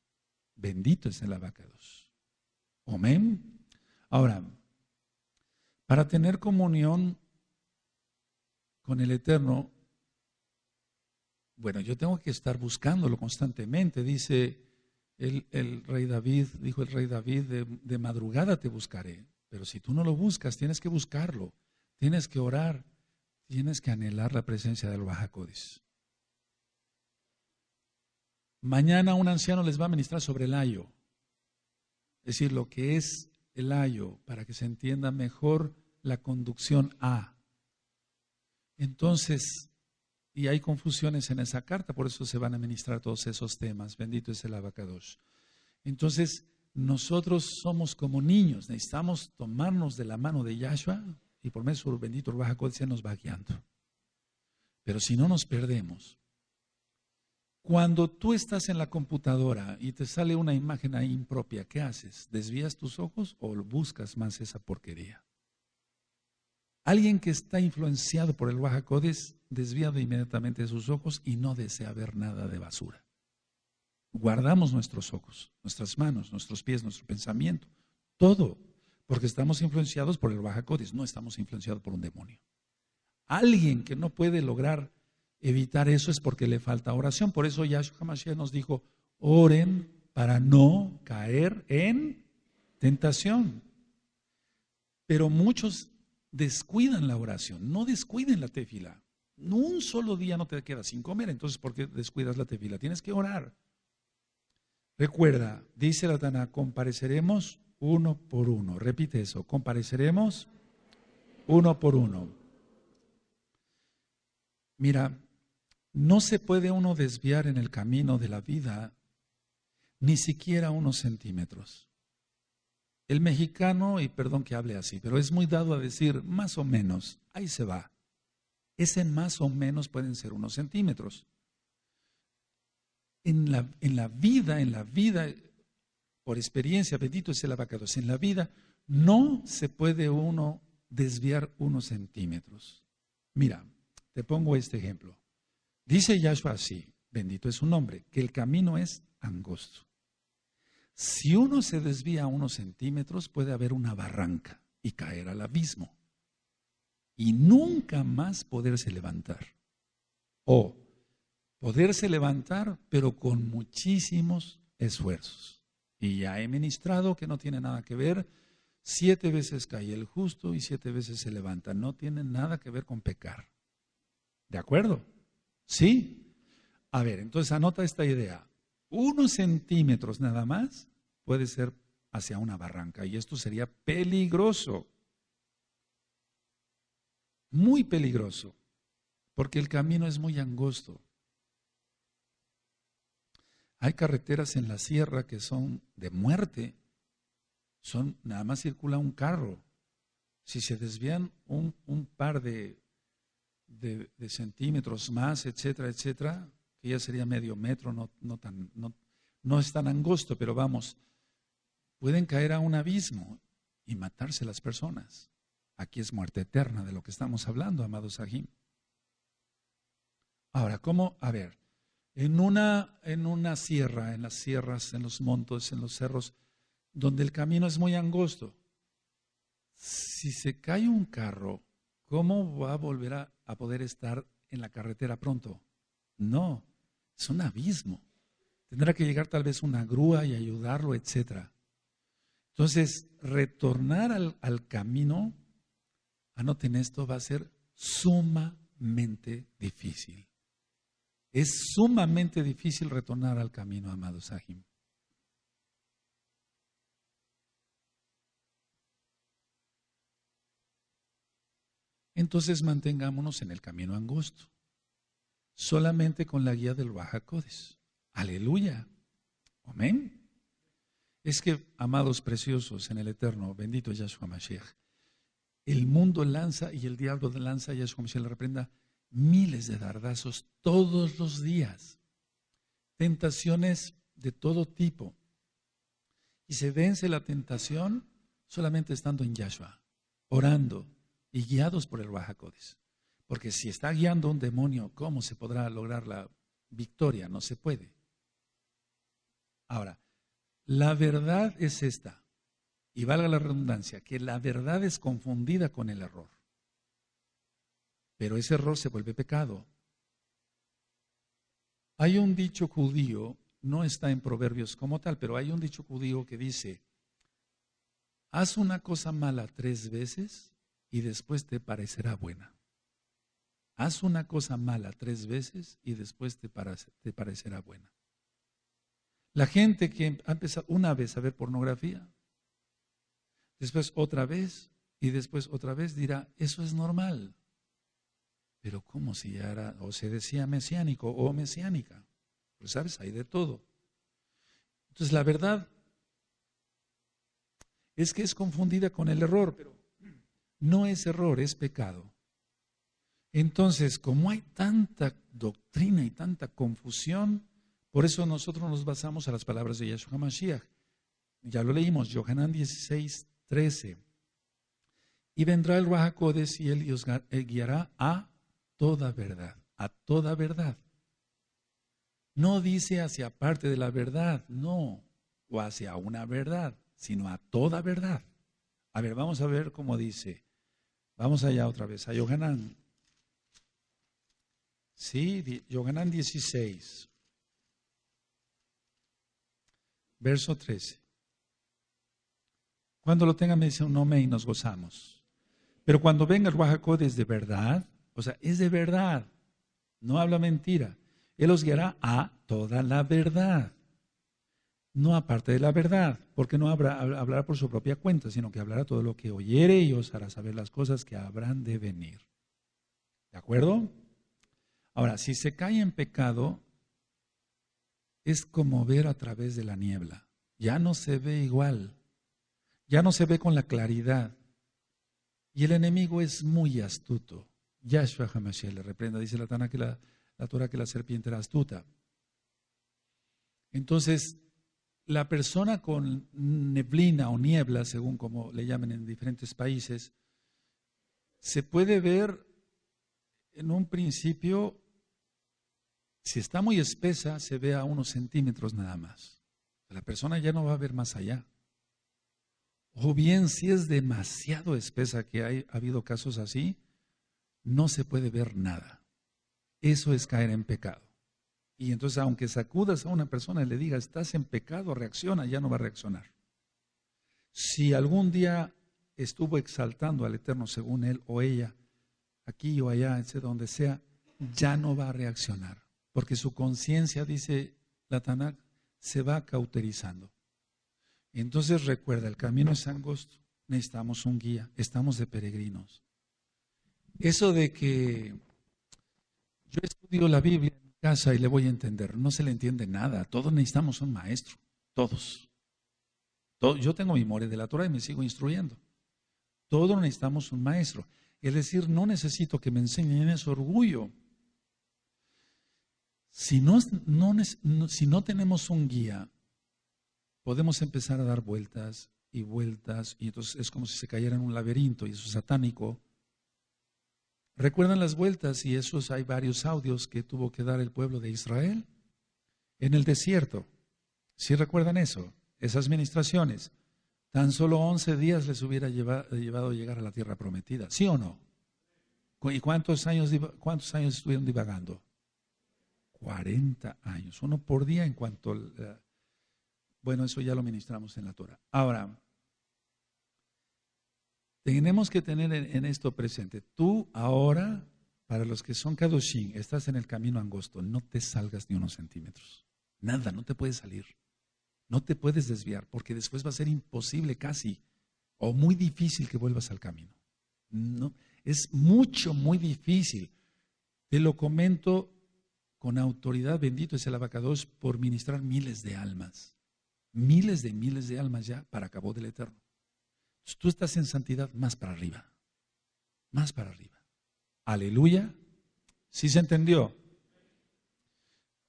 Bendito es el abacados. Amén. Ahora, para tener comunión con el Eterno, bueno, yo tengo que estar buscándolo constantemente. Dice el, rey David, dijo el rey David, de, madrugada te buscaré. Pero si tú no lo buscas, tienes que buscarlo, tienes que orar, tienes que anhelar la presencia del Bajacodis. Mañana un anciano les va a ministrar sobre el ayo. Es decir, lo que es el ayo, para que se entienda mejor la conducción A. Entonces, y hay confusiones en esa carta, por eso se van a ministrar todos esos temas. Bendito es el abacadosh. Entonces, nosotros somos como niños, necesitamos tomarnos de la mano de Yahshua y por medio de su bendito el se nos va guiando. Pero si no nos perdemos, cuando tú estás en la computadora y te sale una imagen ahí impropia, ¿qué haces? ¿Desvías tus ojos o buscas más esa porquería? Alguien que está influenciado por el Baja Codes desvía de inmediatamente sus ojos y no desea ver nada de basura. Guardamos nuestros ojos, nuestras manos, nuestros pies, nuestro pensamiento, todo, porque estamos influenciados por el Baja no estamos influenciados por un demonio. Alguien que no puede lograr evitar eso es porque le falta oración. Por eso Yahshua Mashiach nos dijo, oren para no caer en tentación. Pero muchos descuidan la oración, no descuiden la tefila. No un solo día no te quedas sin comer, entonces ¿por qué descuidas la tefila? Tienes que orar. Recuerda, dice la Tana, compareceremos uno por uno. Repite eso, compareceremos uno por uno. Mira, no se puede uno desviar en el camino de la vida ni siquiera unos centímetros. El mexicano, y perdón que hable así, pero es muy dado a decir más o menos, ahí se va. Ese más o menos pueden ser unos centímetros. En la, en la vida, en la vida, por experiencia, bendito es el abacado, en la vida no se puede uno desviar unos centímetros. Mira, te pongo este ejemplo. Dice Yahshua así, bendito es su nombre, que el camino es angosto. Si uno se desvía unos centímetros, puede haber una barranca y caer al abismo. Y nunca más poderse levantar. O poderse levantar, pero con muchísimos esfuerzos. Y ya he ministrado, que no tiene nada que ver, siete veces cae el justo y siete veces se levanta. No tiene nada que ver con pecar. ¿De acuerdo? ¿Sí? A ver, entonces anota esta idea. Unos centímetros nada más puede ser hacia una barranca y esto sería peligroso. Muy peligroso, porque el camino es muy angosto. Hay carreteras en la sierra que son de muerte. Son, nada más circula un carro. Si se desvían un, un par de de, centímetros más, etcétera, etcétera, que ya sería medio metro, no, no, tan, no, es tan angosto, pero vamos, pueden caer a un abismo y matarse las personas. Aquí es muerte eterna de lo que estamos hablando, amados Sahim. Ahora, ¿cómo? A ver, en una, en una sierra, en las sierras, en los montes, en los cerros, donde el camino es muy angosto, si se cae un carro, ¿cómo va a volver a, a poder estar en la carretera pronto. No, es un abismo. Tendrá que llegar tal vez una grúa y ayudarlo, etc. Entonces, retornar al, al camino, anoten esto, va a ser sumamente difícil. Es sumamente difícil retornar al camino, amado Sahim. Entonces mantengámonos en el camino angosto, solamente con la guía del Bajacodes. Aleluya. Amén. Es que, amados preciosos en el eterno, bendito Yahshua Mashiach, el mundo lanza y el diablo lanza, Yahshua Mashiach le reprenda, miles de dardazos todos los días, tentaciones de todo tipo. Y se vence la tentación solamente estando en Yahshua, orando, y guiados por el Bajacodes. Porque si está guiando un demonio, ¿cómo se podrá lograr la victoria? No se puede. Ahora, la verdad es esta, y valga la redundancia, que la verdad es confundida con el error. Pero ese error se vuelve pecado. Hay un dicho judío, no está en proverbios como tal, pero hay un dicho judío que dice, haz una cosa mala tres veces y después te parecerá buena. Haz una cosa mala tres veces y después te, parecerá buena. La gente que ha empezado una vez a ver pornografía, después otra vez y después otra vez dirá, eso es normal. Pero como si ya era, o se decía mesiánico o mesiánica? Pues sabes, hay de todo. Entonces la verdad es que es confundida con el error, pero no es error, es pecado. Entonces, como hay tanta doctrina y tanta confusión, por eso nosotros nos basamos a las palabras de Yeshua Mashiach. Ya lo leímos, Yohanan 16, 13. Y vendrá el Rahakodes y él eh, guiará a toda verdad, a toda verdad. No dice hacia parte de la verdad, no, o hacia una verdad, sino a toda verdad. A ver, vamos a ver cómo dice. Vamos allá otra vez, a Yohanan. Sí, Yohanan 16, verso 13. Cuando lo tenga me dice un nombre y nos gozamos. Pero cuando venga el desde es de verdad, o sea, es de verdad, no habla mentira. Él os guiará a toda la verdad no aparte de la verdad, porque no habrá, hablará por su propia cuenta, sino que hablará todo lo que oyere y os hará saber las cosas que habrán de venir. ¿De acuerdo? Ahora, si se cae en pecado, es como ver a través de la niebla. Ya no se ve igual, ya no se ve con la claridad. Y el enemigo es muy astuto. Yahshua Hamashiach le reprenda, dice la Tana que la, la Torah que la serpiente era astuta. Entonces, la persona con neblina o niebla, según como le llamen en diferentes países, se puede ver en un principio, si está muy espesa, se ve a unos centímetros nada más. La persona ya no va a ver más allá. O bien, si es demasiado espesa, que hay, ha habido casos así, no se puede ver nada. Eso es caer en pecado. Y entonces, aunque sacudas a una persona y le digas, estás en pecado, reacciona, ya no va a reaccionar. Si algún día estuvo exaltando al Eterno según él o ella, aquí o allá, en donde sea, ya no va a reaccionar. Porque su conciencia, dice la Tanakh, se va cauterizando. Entonces recuerda, el camino es angosto, necesitamos un guía, estamos de peregrinos. Eso de que yo estudio la Biblia, casa y le voy a entender. No se le entiende nada. Todos necesitamos un maestro. Todos. Yo tengo memoria de la Torah y me sigo instruyendo. Todos necesitamos un maestro. Es decir, no necesito que me enseñen ese orgullo. Si no, si no tenemos un guía, podemos empezar a dar vueltas y vueltas, y entonces es como si se cayera en un laberinto, y eso es satánico, Recuerdan las vueltas y esos hay varios audios que tuvo que dar el pueblo de Israel en el desierto. Si ¿Sí recuerdan eso, esas ministraciones, tan solo 11 días les hubiera llevado, a llegar a la tierra prometida, ¿sí o no? ¿Y cuántos años, cuántos años estuvieron divagando? 40 años, uno por día en cuanto... Bueno, eso ya lo ministramos en la Torah. Ahora, tenemos que tener en, esto presente. Tú ahora, para los que son Kadoshin, estás en el camino angosto. No te salgas ni unos centímetros. Nada, no te puedes salir. No te puedes desviar, porque después va a ser imposible casi o muy difícil que vuelvas al camino. No, es mucho, muy difícil. Te lo comento con autoridad, bendito es el abacados, por ministrar miles de almas. Miles de miles de almas ya para acabó del eterno tú estás en santidad, más para arriba. Más para arriba. Aleluya. ¿Sí se entendió?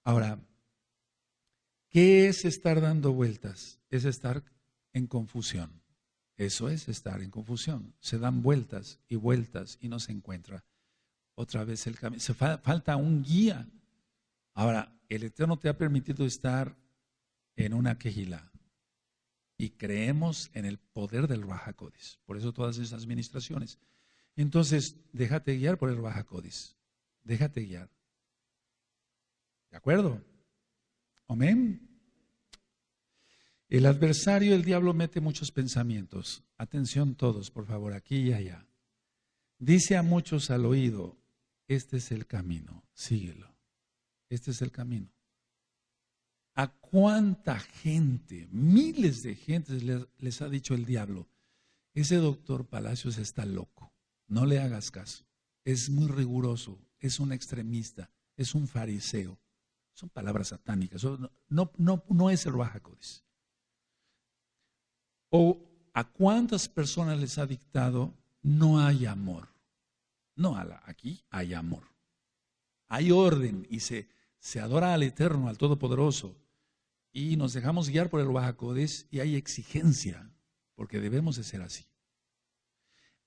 Ahora, ¿qué es estar dando vueltas? Es estar en confusión. Eso es estar en confusión. Se dan vueltas y vueltas y no se encuentra otra vez el camino. Se falta un guía. Ahora, el Eterno te ha permitido estar en una quejila, y creemos en el poder del Rahakodis. Por eso todas esas administraciones. Entonces, déjate guiar por el Rahakodis. Déjate guiar. ¿De acuerdo? Amén. El adversario, el diablo, mete muchos pensamientos. Atención todos, por favor, aquí y allá. Dice a muchos al oído, este es el camino, síguelo. Este es el camino a cuánta gente, miles de gentes les, ha dicho el diablo, ese doctor Palacios está loco, no le hagas caso, es muy riguroso, es un extremista, es un fariseo. Son palabras satánicas, no, no, es el Bajacodes. O a cuántas personas les ha dictado no hay amor. No, aquí hay amor. Hay orden y se, se adora al Eterno, al Todopoderoso y nos dejamos guiar por el Bajacodes y hay exigencia, porque debemos de ser así.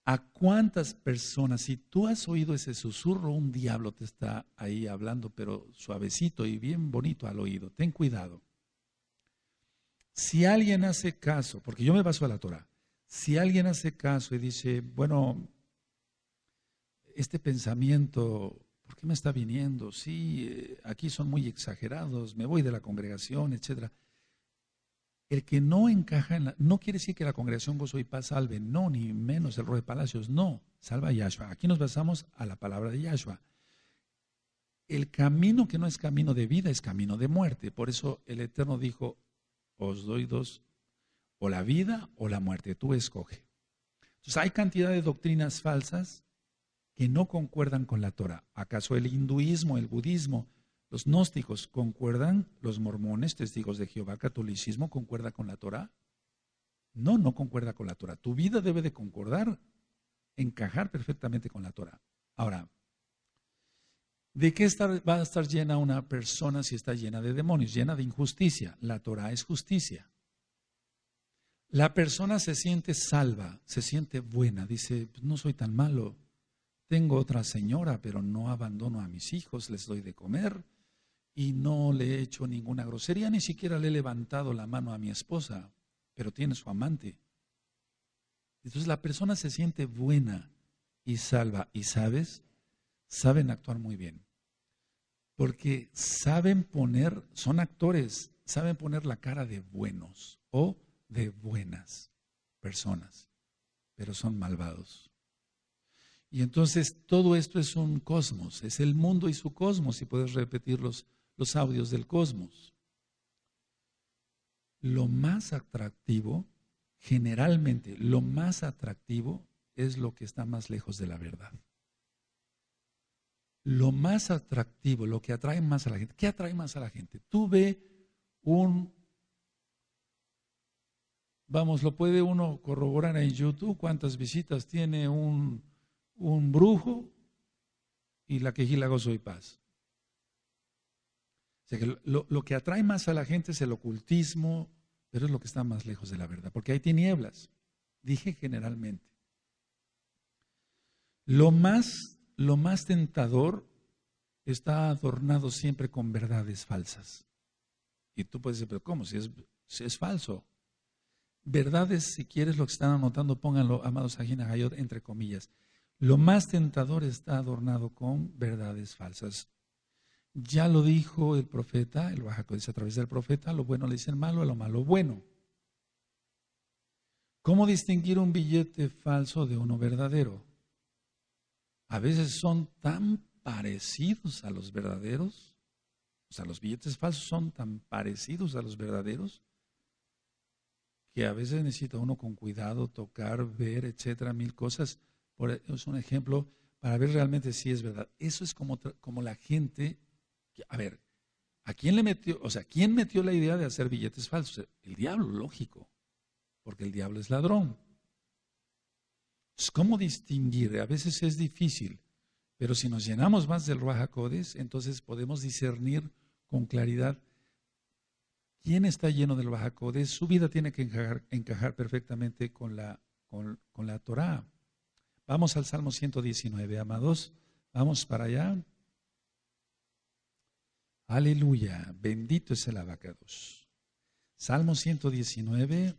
¿A cuántas personas, si tú has oído ese susurro, un diablo te está ahí hablando, pero suavecito y bien bonito al oído, ten cuidado. Si alguien hace caso, porque yo me paso a la Torah, si alguien hace caso y dice, bueno, este pensamiento me está viniendo? Sí, eh, aquí son muy exagerados, me voy de la congregación, etc. El que no encaja en la... No quiere decir que la congregación Gozo y Paz salve, no, ni menos el Rey de Palacios, no, salva a Yahshua. Aquí nos basamos a la palabra de Yahshua. El camino que no es camino de vida es camino de muerte. Por eso el Eterno dijo, os doy dos, o la vida o la muerte, tú escoge. Entonces hay cantidad de doctrinas falsas que no concuerdan con la Torah. ¿Acaso el hinduismo, el budismo, los gnósticos concuerdan? ¿Los mormones, testigos de Jehová, catolicismo, concuerda con la Torah? No, no concuerda con la Torah. Tu vida debe de concordar, encajar perfectamente con la Torah. Ahora, ¿de qué va a estar llena una persona si está llena de demonios? Llena de injusticia. La Torah es justicia. La persona se siente salva, se siente buena, dice, pues no soy tan malo, tengo otra señora, pero no abandono a mis hijos, les doy de comer y no le he hecho ninguna grosería, ni siquiera le he levantado la mano a mi esposa, pero tiene su amante. Entonces la persona se siente buena y salva. Y sabes, saben actuar muy bien. Porque saben poner, son actores, saben poner la cara de buenos o de buenas personas, pero son malvados. Y entonces todo esto es un cosmos, es el mundo y su cosmos, si puedes repetir los, los audios del cosmos. Lo más atractivo, generalmente, lo más atractivo es lo que está más lejos de la verdad. Lo más atractivo, lo que atrae más a la gente. ¿Qué atrae más a la gente? Tú ve un Vamos, lo puede uno corroborar en YouTube cuántas visitas tiene un un brujo y la quejila gozo y paz. O sea que lo, que atrae más a la gente es el ocultismo, pero es lo que está más lejos de la verdad, porque hay tinieblas, dije generalmente. Lo más, lo más tentador está adornado siempre con verdades falsas. Y tú puedes decir, pero ¿cómo? Si es, es falso. Verdades, si quieres lo que están anotando, pónganlo, amados Agina Gayot, entre comillas lo más tentador está adornado con verdades falsas. Ya lo dijo el profeta, el Bajaco dice a través del profeta, lo bueno le el malo, a lo malo bueno. ¿Cómo distinguir un billete falso de uno verdadero? A veces son tan parecidos a los verdaderos, o sea, los billetes falsos son tan parecidos a los verdaderos, que a veces necesita uno con cuidado tocar, ver, etcétera, mil cosas por, e, es un ejemplo para ver realmente si es verdad. Eso es como, como la gente, a ver, ¿a quién le metió, o sea, quién metió la idea de hacer billetes falsos? El diablo, lógico, porque el diablo es ladrón. Es ¿Cómo distinguir? A veces es difícil, pero si nos llenamos más del Ruajacodes, entonces podemos discernir con claridad quién está lleno del Ruajacodes. Su vida tiene que encajar, perfectamente con la, con, la Vamos al Salmo 119, amados. Vamos para allá. Aleluya, bendito es el abacados. Salmo 119,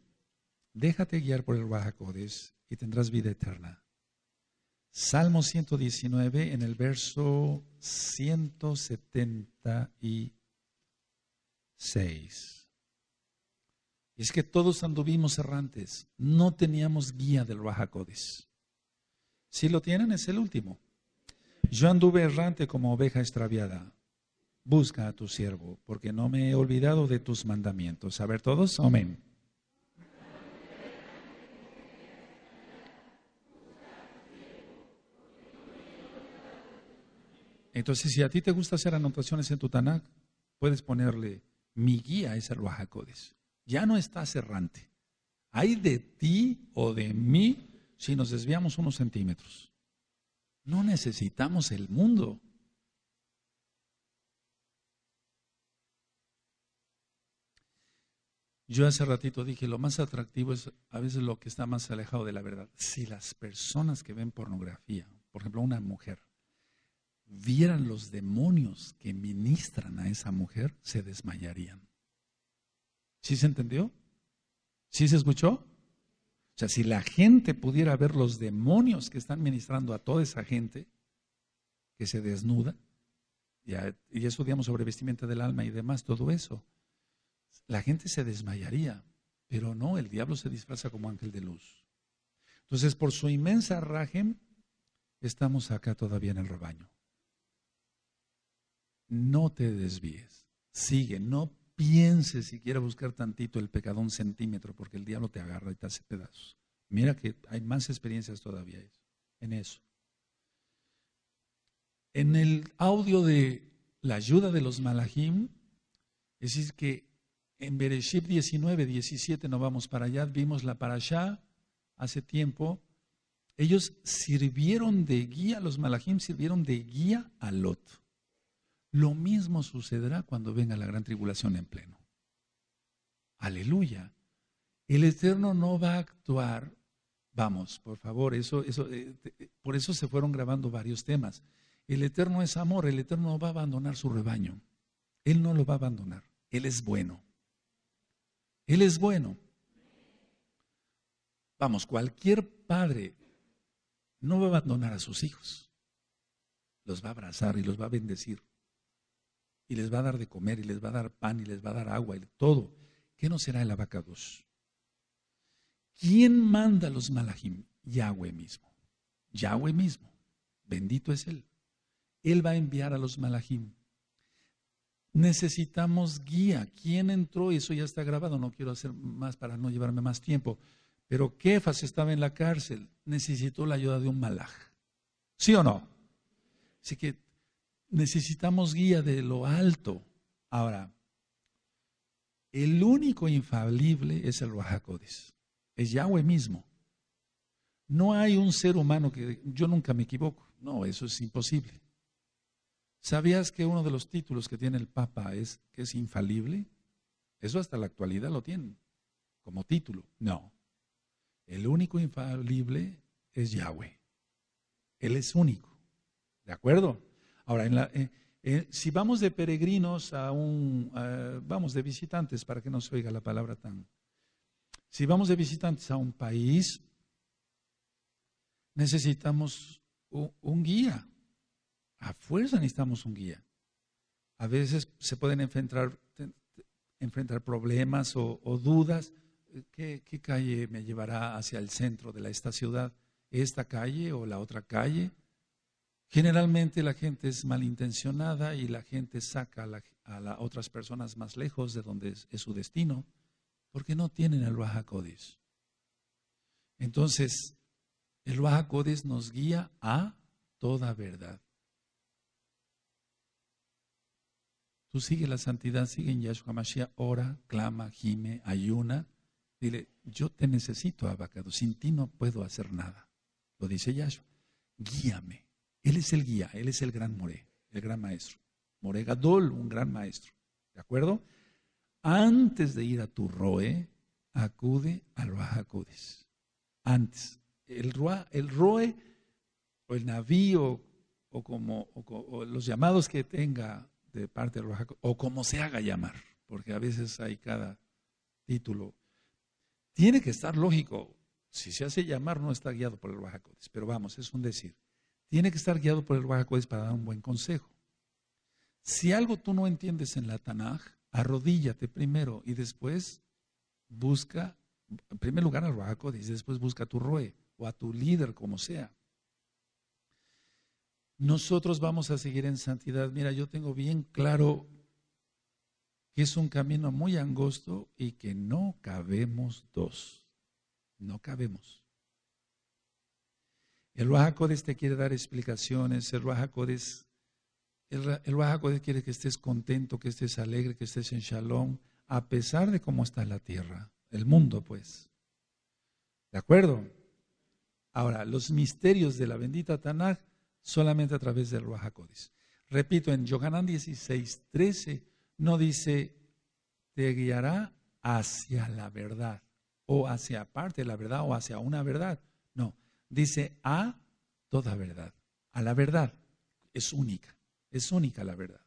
déjate guiar por el Bajacodes y tendrás vida eterna. Salmo 119 en el verso 176. es que todos anduvimos errantes, no teníamos guía del Bajacodes. Si lo tienen, es el último. Yo anduve errante como oveja extraviada. Busca a tu siervo, porque no me he olvidado de tus mandamientos. A ver todos, amén. Entonces, si a ti te gusta hacer anotaciones en tu Tanakh, puedes ponerle, mi guía es el Ruajacodes. Ya no estás errante. Hay de ti o de mí si nos desviamos unos centímetros. No necesitamos el mundo. Yo hace ratito dije, lo más atractivo es a veces lo que está más alejado de la verdad. Si las personas que ven pornografía, por ejemplo una mujer, vieran los demonios que ministran a esa mujer, se desmayarían. ¿Sí se entendió? ¿Sí se escuchó? O sea, si la gente pudiera ver los demonios que están ministrando a toda esa gente que se desnuda, y eso digamos sobre vestimenta del alma y demás, todo eso, la gente se desmayaría, pero no, el diablo se disfraza como ángel de luz. Entonces, por su inmensa rajem, estamos acá todavía en el rebaño. No te desvíes, sigue, no piense si siquiera buscar tantito el pecado un centímetro, porque el diablo te agarra y te hace pedazos. Mira que hay más experiencias todavía en eso. En el audio de la ayuda de los malajim, es decir, que en Bereshit 19, 17, no vamos para allá, vimos la para allá hace tiempo. Ellos sirvieron de guía, los malajim sirvieron de guía a Lot. Lo mismo sucederá cuando venga la gran tribulación en pleno. Aleluya. El Eterno no va a actuar. Vamos, por favor, eso, eso, eh, eh, por eso se fueron grabando varios temas. El Eterno es amor, el Eterno no va a abandonar su rebaño. Él no lo va a abandonar. Él es bueno. Él es bueno. Vamos, cualquier padre no va a abandonar a sus hijos. Los va a abrazar y los va a bendecir y les va a dar de comer y les va a dar pan y les va a dar agua y todo. ¿Qué no será el abacados? ¿Quién manda a los malajim? Yahweh mismo. Yahweh mismo. Bendito es Él. Él va a enviar a los malajim. Necesitamos guía. ¿Quién entró? Eso ya está grabado. No quiero hacer más para no llevarme más tiempo. Pero Kefas estaba en la cárcel. Necesitó la ayuda de un malaj. ¿Sí o no? Así que necesitamos guía de lo alto. Ahora, el único infalible es el Rahakodis, es Yahweh mismo. No hay un ser humano que yo nunca me equivoco. No, eso es imposible. ¿Sabías que uno de los títulos que tiene el Papa es que es infalible? Eso hasta la actualidad lo tiene como título. No. El único infalible es Yahweh. Él es único. ¿De acuerdo? Ahora, eh, eh, si vamos de peregrinos a un, vamos de visitantes, para que no se oiga la palabra tan, si vamos de visitantes a un país, necesitamos un, guía. A fuerza necesitamos un guía. A veces se pueden enfrentar, problemas o, dudas. ¿Qué, calle me llevará hacia el centro de esta ciudad? ¿Esta calle o la otra calle? Generalmente la gente es malintencionada y la gente saca a, otras personas más lejos de donde es, su destino porque no tienen el Ruach Entonces, el Ruach nos guía a toda verdad. Tú sigue la santidad, sigue en Yahshua Mashiach, ora, clama, gime, ayuna. Dile, yo te necesito, Abacado, sin ti no puedo hacer nada. Lo dice Yahshua. Guíame. Él es el guía, Él es el gran Moré, el gran maestro. Moré Gadol, un gran maestro. ¿De acuerdo? Antes de ir a tu Roe, acude al Oaxacodes. Antes. El, Roe, el Roe o el navío o como los llamados que tenga de parte del Oaxacodes, o como se haga llamar, porque a veces hay cada título. Tiene que estar lógico. Si se hace llamar, no está guiado por el Oaxacodes, Pero vamos, es un decir tiene que estar guiado por el Bajacodes para dar un buen consejo. Si algo tú no entiendes en la Tanaj, arrodíllate primero y después busca, en primer lugar al y después busca a tu Roe o a tu líder, como sea. Nosotros vamos a seguir en santidad. Mira, yo tengo bien claro que es un camino muy angosto y que no cabemos dos. No cabemos. El Ruajacodes te quiere dar explicaciones, el Ruajacodes el, quiere que estés contento, que estés alegre, que estés en shalom, a pesar de cómo está la tierra, el mundo pues. ¿De acuerdo? Ahora, los misterios de la bendita Tanaj solamente a través del Ruajacodes. Repito, en Yohanan 16, 13 no dice, te guiará hacia la verdad, o hacia parte de la verdad, o hacia una verdad. No, dice a toda verdad, a la verdad. Es única, es única la verdad.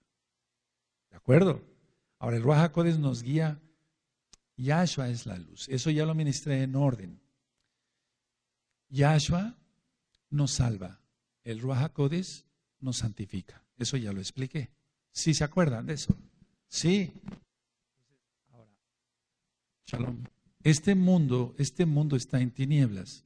¿De acuerdo? Ahora el Ruach nos guía, Yahshua es la luz, eso ya lo ministré en orden. Yahshua nos salva, el Ruach nos santifica, eso ya lo expliqué. si se acuerdan de eso? Sí. Ahora, Shalom. Este mundo, este mundo está en tinieblas.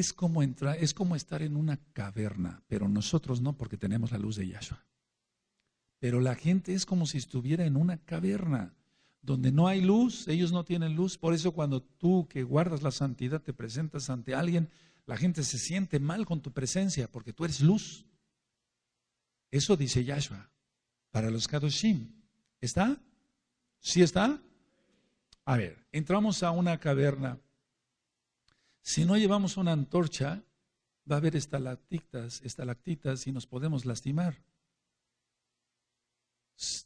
es como entrar, es como estar en una caverna, pero nosotros no, porque tenemos la luz de Yahshua. Pero la gente es como si estuviera en una caverna, donde no hay luz, ellos no tienen luz. Por eso cuando tú que guardas la santidad te presentas ante alguien, la gente se siente mal con tu presencia, porque tú eres luz. Eso dice Yahshua para los Kadoshim. ¿Está? ¿Sí está? A ver, entramos a una caverna si no llevamos una antorcha, va a haber estalactitas, estalactitas y nos podemos lastimar.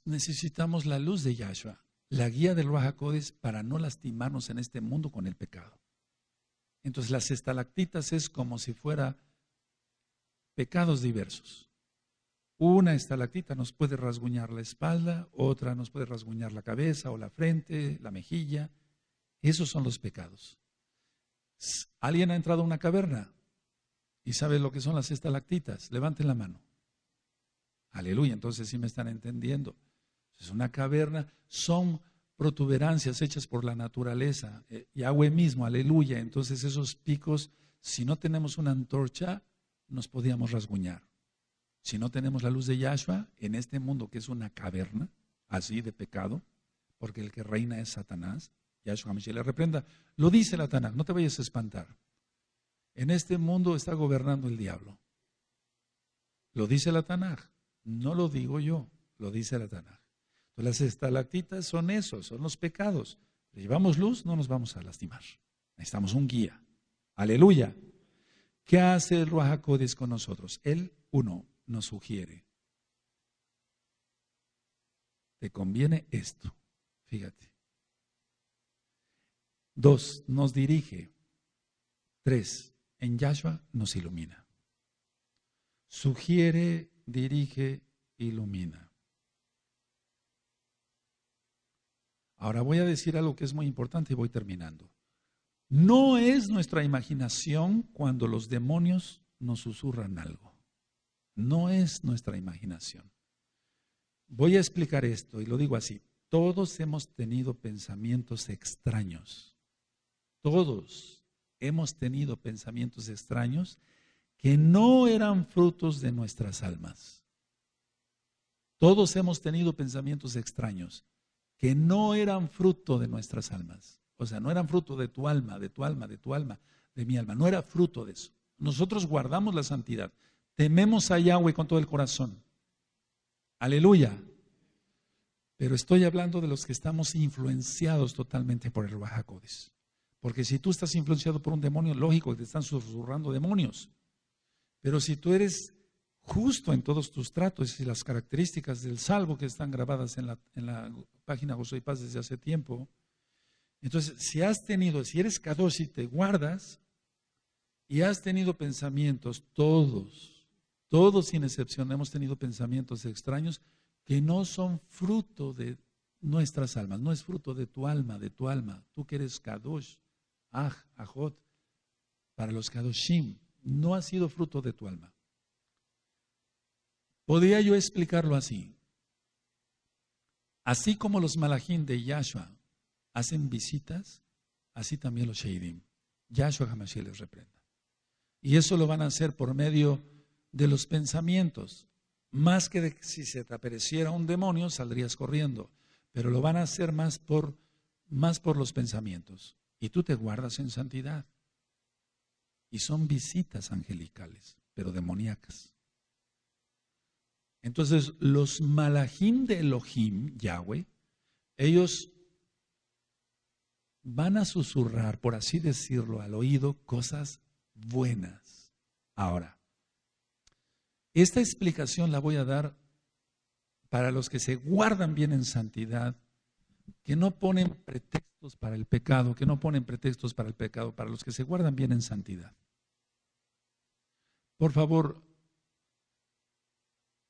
Necesitamos la luz de Yahshua, la guía del Ruajacodes para no lastimarnos en este mundo con el pecado. Entonces las estalactitas es como si fuera pecados diversos. Una estalactita nos puede rasguñar la espalda, otra nos puede rasguñar la cabeza o la frente, la mejilla. Esos son los pecados. ¿Alguien ha entrado a una caverna y sabe lo que son las estalactitas? Levanten la mano. Aleluya, entonces sí me están entendiendo. Es una caverna, son protuberancias hechas por la naturaleza. Eh, Yahweh mismo, aleluya. Entonces esos picos, si no tenemos una antorcha, nos podíamos rasguñar. Si no tenemos la luz de Yahshua en este mundo que es una caverna, así de pecado, porque el que reina es Satanás, Yahshua le reprenda. Lo dice la Tanakh, no te vayas a espantar. En este mundo está gobernando el diablo. Lo dice la Tanakh, no lo digo yo, lo dice la Tanakh. las estalactitas son esos, son los pecados. llevamos luz, no nos vamos a lastimar. Necesitamos un guía. Aleluya. ¿Qué hace el Ruajacodes con nosotros? Él, uno, nos sugiere. Te conviene esto. Fíjate. Dos, nos dirige. Tres, en Yahshua nos ilumina. Sugiere, dirige, ilumina. Ahora voy a decir algo que es muy importante y voy terminando. No es nuestra imaginación cuando los demonios nos susurran algo. No es nuestra imaginación. Voy a explicar esto y lo digo así. Todos hemos tenido pensamientos extraños todos hemos tenido pensamientos extraños que no eran frutos de nuestras almas. Todos hemos tenido pensamientos extraños que no eran fruto de nuestras almas. O sea, no eran fruto de tu alma, de tu alma, de tu alma, de mi alma. No era fruto de eso. Nosotros guardamos la santidad. Tememos a Yahweh con todo el corazón. Aleluya. Pero estoy hablando de los que estamos influenciados totalmente por el Bajacodes. Porque si tú estás influenciado por un demonio, lógico que te están susurrando demonios. Pero si tú eres justo en todos tus tratos y las características del salvo que están grabadas en la, página Gozo y Paz desde hace tiempo, entonces si has tenido, si eres kadosh y te guardas y has tenido pensamientos, todos, todos sin excepción hemos tenido pensamientos extraños que no son fruto de nuestras almas, no es fruto de tu alma, de tu alma, tú que eres Kadosh, Ah, ajot, para los kadoshim, no ha sido fruto de tu alma. Podría yo explicarlo así. Así como los malajim de Yahshua hacen visitas, así también los Sheidim. Yahshua se les reprenda. Y eso lo van a hacer por medio de los pensamientos. Más que de, si se te apareciera un demonio, saldrías corriendo. Pero lo van a hacer más por, más por los pensamientos y tú te guardas en santidad. Y son visitas angelicales, pero demoníacas. Entonces, los malajim de Elohim, Yahweh, ellos van a susurrar, por así decirlo, al oído cosas buenas. Ahora, esta explicación la voy a dar para los que se guardan bien en santidad, que no ponen pretexto para el pecado, que no ponen pretextos para el pecado, para los que se guardan bien en santidad. Por favor,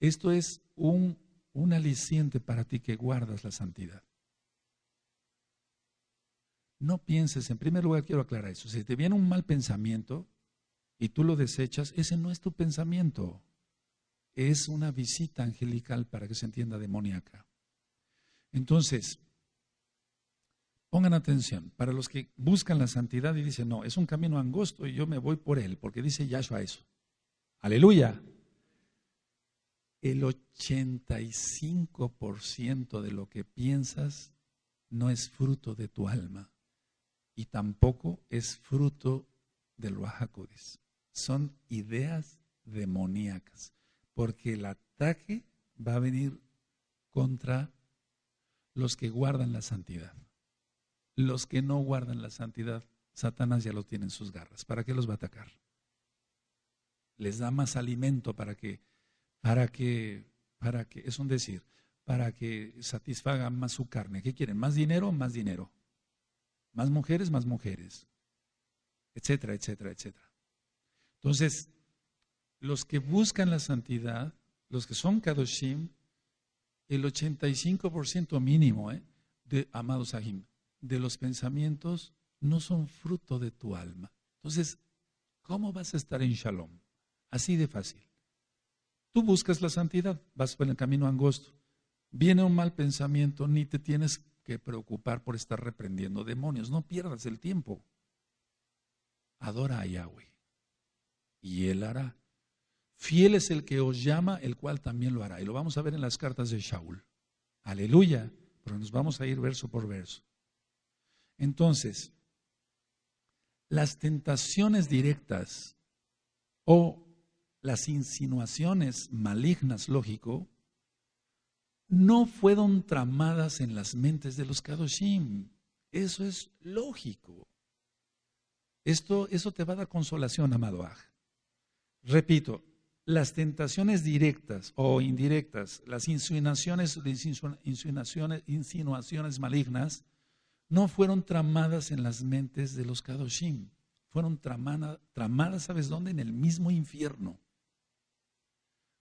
esto es un, un aliciente para ti que guardas la santidad. No pienses, en primer lugar quiero aclarar eso, si te viene un mal pensamiento y tú lo desechas, ese no es tu pensamiento, es una visita angelical para que se entienda demoníaca. Entonces, Pongan atención, para los que buscan la santidad y dicen, no, es un camino angosto y yo me voy por él, porque dice Yahshua eso. Aleluya. El 85% de lo que piensas no es fruto de tu alma y tampoco es fruto del Ruajacodes. Son ideas demoníacas, porque el ataque va a venir contra los que guardan la santidad los que no guardan la santidad, Satanás ya lo tiene en sus garras. ¿Para qué los va a atacar? Les da más alimento para que, para que, para que, es un decir, para que satisfagan más su carne. ¿Qué quieren? ¿Más dinero? Más dinero. ¿Más mujeres? Más mujeres. Etcétera, etcétera, etcétera. Entonces, los que buscan la santidad, los que son Kadoshim, el 85% mínimo, ¿eh? de amados Sahim, de los pensamientos no son fruto de tu alma. Entonces, ¿cómo vas a estar en shalom? Así de fácil. Tú buscas la santidad, vas por el camino angosto. Viene un mal pensamiento, ni te tienes que preocupar por estar reprendiendo demonios. No pierdas el tiempo. Adora a Yahweh y Él hará. Fiel es el que os llama, el cual también lo hará. Y lo vamos a ver en las cartas de Shaul. Aleluya. Pero nos vamos a ir verso por verso. Entonces, las tentaciones directas o las insinuaciones malignas, lógico, no fueron tramadas en las mentes de los Kadoshim. Eso es lógico. Esto, eso te va a dar consolación, amado Aj. Repito, las tentaciones directas o indirectas, las insinuaciones, insinuaciones malignas, no fueron tramadas en las mentes de los Kadoshim, fueron tramadas, ¿sabes dónde? En el mismo infierno.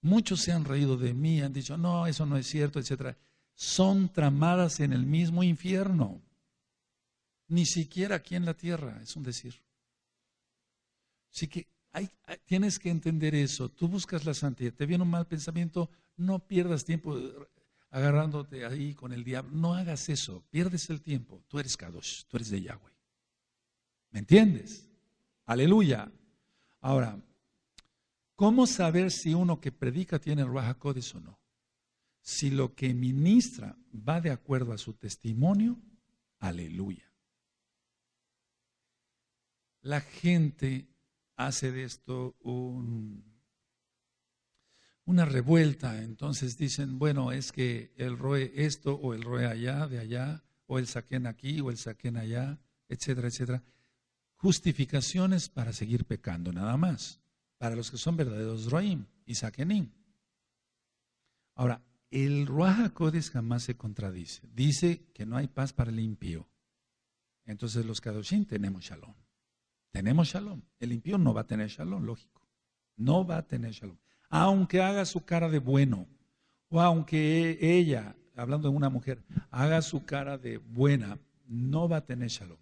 Muchos se han reído de mí, han dicho, no, eso no es cierto, etc. Son tramadas en el mismo infierno. Ni siquiera aquí en la tierra, es un decir. Así que hay, tienes que entender eso. Tú buscas la santidad. Te viene un mal pensamiento, no pierdas tiempo agarrándote ahí con el diablo. No hagas eso, pierdes el tiempo. Tú eres Kadosh, tú eres de Yahweh. ¿Me entiendes? Aleluya. Ahora, ¿cómo saber si uno que predica tiene Ruach o no? Si lo que ministra va de acuerdo a su testimonio, aleluya. La gente hace de esto un una revuelta. Entonces dicen, bueno, es que el roe esto o el roe allá, de allá, o el saquen aquí o el saquen allá, etcétera, etcétera. Justificaciones para seguir pecando nada más, para los que son verdaderos roim y saquenim. Ahora, el Ruajacodes jamás se contradice. Dice que no hay paz para el impío. Entonces los Kadoshim tenemos shalom. Tenemos shalom. El impío no va a tener shalom, lógico. No va a tener shalom aunque haga su cara de bueno, o aunque ella, hablando de una mujer, haga su cara de buena, no va a tener shalom.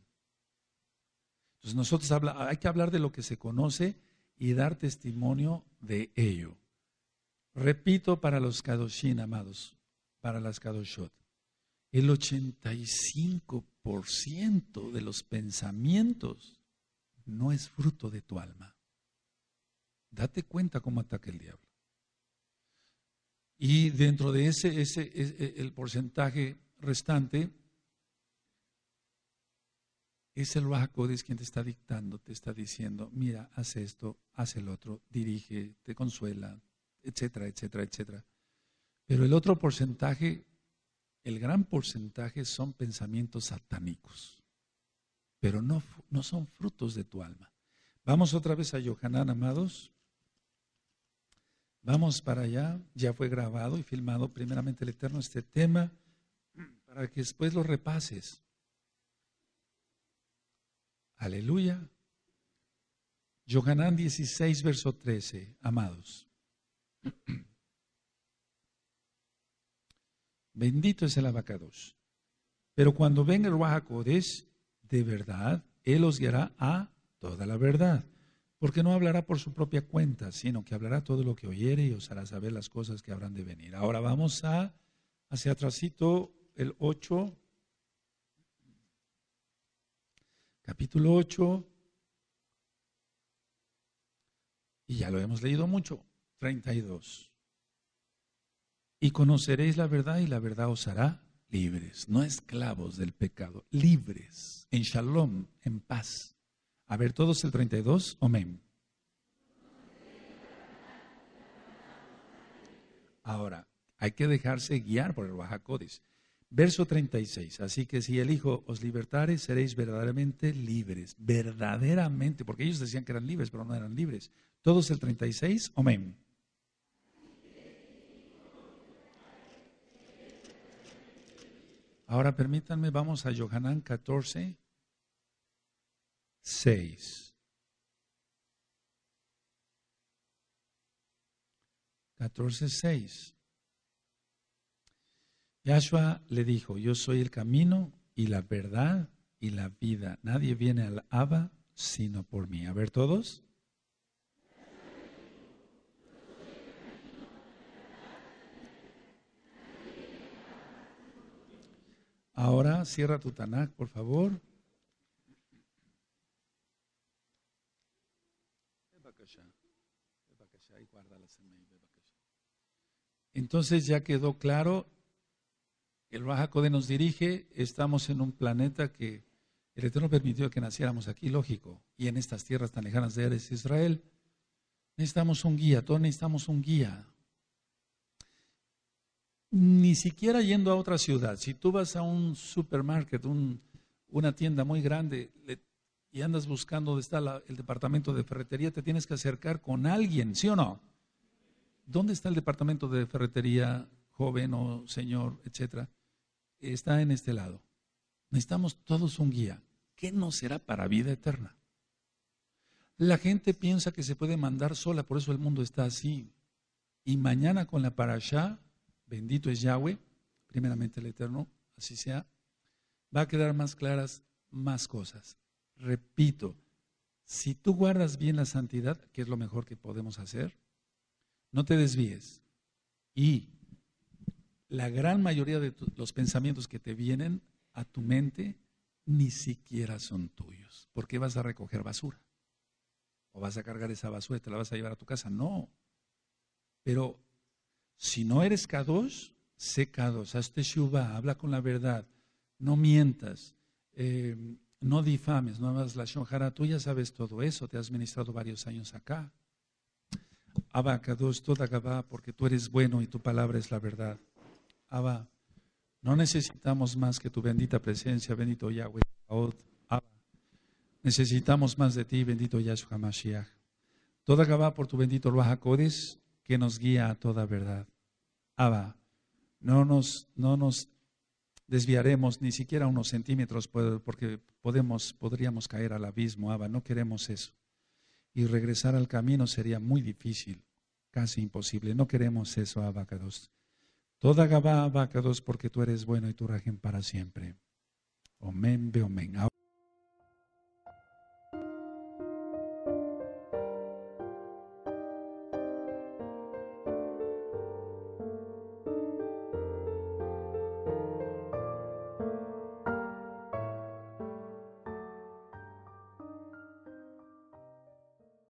Entonces nosotros habla, hay que hablar de lo que se conoce y dar testimonio de ello. Repito para los Kadoshin, amados, para las Kadoshot, el 85% de los pensamientos no es fruto de tu alma. Date cuenta cómo ataca el diablo. Y dentro de ese, ese, eh, el porcentaje restante, es el es quien te está dictando, te está diciendo, mira, haz esto, haz el otro, dirige, te consuela, etcétera, etcétera, etcétera. Pero el otro porcentaje, el gran porcentaje son pensamientos satánicos, pero no, no son frutos de tu alma. Vamos otra vez a Yohanan, amados. Vamos para allá, ya fue grabado y filmado primeramente el Eterno este tema, para que después lo repases. Aleluya. Yohanan 16, verso 13, amados. Bendito es el abacados. Pero cuando venga el Acodes, de verdad, Él os guiará a toda la verdad porque no hablará por su propia cuenta, sino que hablará todo lo que oyere y os hará saber las cosas que habrán de venir. Ahora vamos a hacia atrásito el 8 capítulo 8 y ya lo hemos leído mucho, 32. Y conoceréis la verdad y la verdad os hará libres, no esclavos del pecado, libres, en shalom, en paz. A ver, todos el 32, amén. Ahora, hay que dejarse guiar por el Baja Verso 36. Así que si el Hijo os libertare, seréis verdaderamente libres. Verdaderamente, porque ellos decían que eran libres, pero no eran libres. Todos el 36, amén. Ahora permítanme, vamos a Johanán 14, 6. 14.6. Yahshua le dijo, yo soy el camino y la verdad y la vida. Nadie viene al Abba sino por mí. A ver todos. Ahora cierra tu Tanakh, por favor. Entonces ya quedó claro, el Rajakode nos dirige, estamos en un planeta que el Eterno permitió que naciéramos aquí, lógico, y en estas tierras tan lejanas de Eres Israel. Necesitamos un guía, todos necesitamos un guía. Ni siquiera yendo a otra ciudad, si tú vas a un supermarket, una tienda muy grande, le y andas buscando dónde está el departamento de ferretería, te tienes que acercar con alguien, ¿sí o no? ¿Dónde está el departamento de ferretería, joven o señor, etcétera? Está en este lado. Necesitamos todos un guía. ¿Qué no será para vida eterna? La gente piensa que se puede mandar sola, por eso el mundo está así. Y mañana con la parasha, bendito es Yahweh, primeramente el Eterno, así sea, va a quedar más claras más cosas repito, si tú guardas bien la santidad, que es lo mejor que podemos hacer, no te desvíes. Y la gran mayoría de los pensamientos que te vienen a tu mente ni siquiera son tuyos. ¿Por qué vas a recoger basura? ¿O vas a cargar esa basura y te la vas a llevar a tu casa? No. Pero si no eres k sé k hazte habla con la verdad, no mientas, eh, no difames, no hagas la shonjara, tú ya sabes todo eso, te has ministrado varios años acá. Kaduz, toda Gabá, porque tú eres bueno y tu palabra es la verdad. Abba, no necesitamos más que tu bendita presencia, bendito Yahweh. Abba, necesitamos más de ti, bendito Yahshua Mashiach. Toda Gabá por tu bendito Ruach que nos guía a toda verdad. Abba, no nos, no nos desviaremos ni siquiera unos centímetros porque podemos, podríamos caer al abismo, Abba, no queremos eso. Y regresar al camino sería muy difícil, casi imposible. No queremos eso, Abacados. Toda Gabá, porque tú eres bueno y tu rajen para siempre. Amén, ve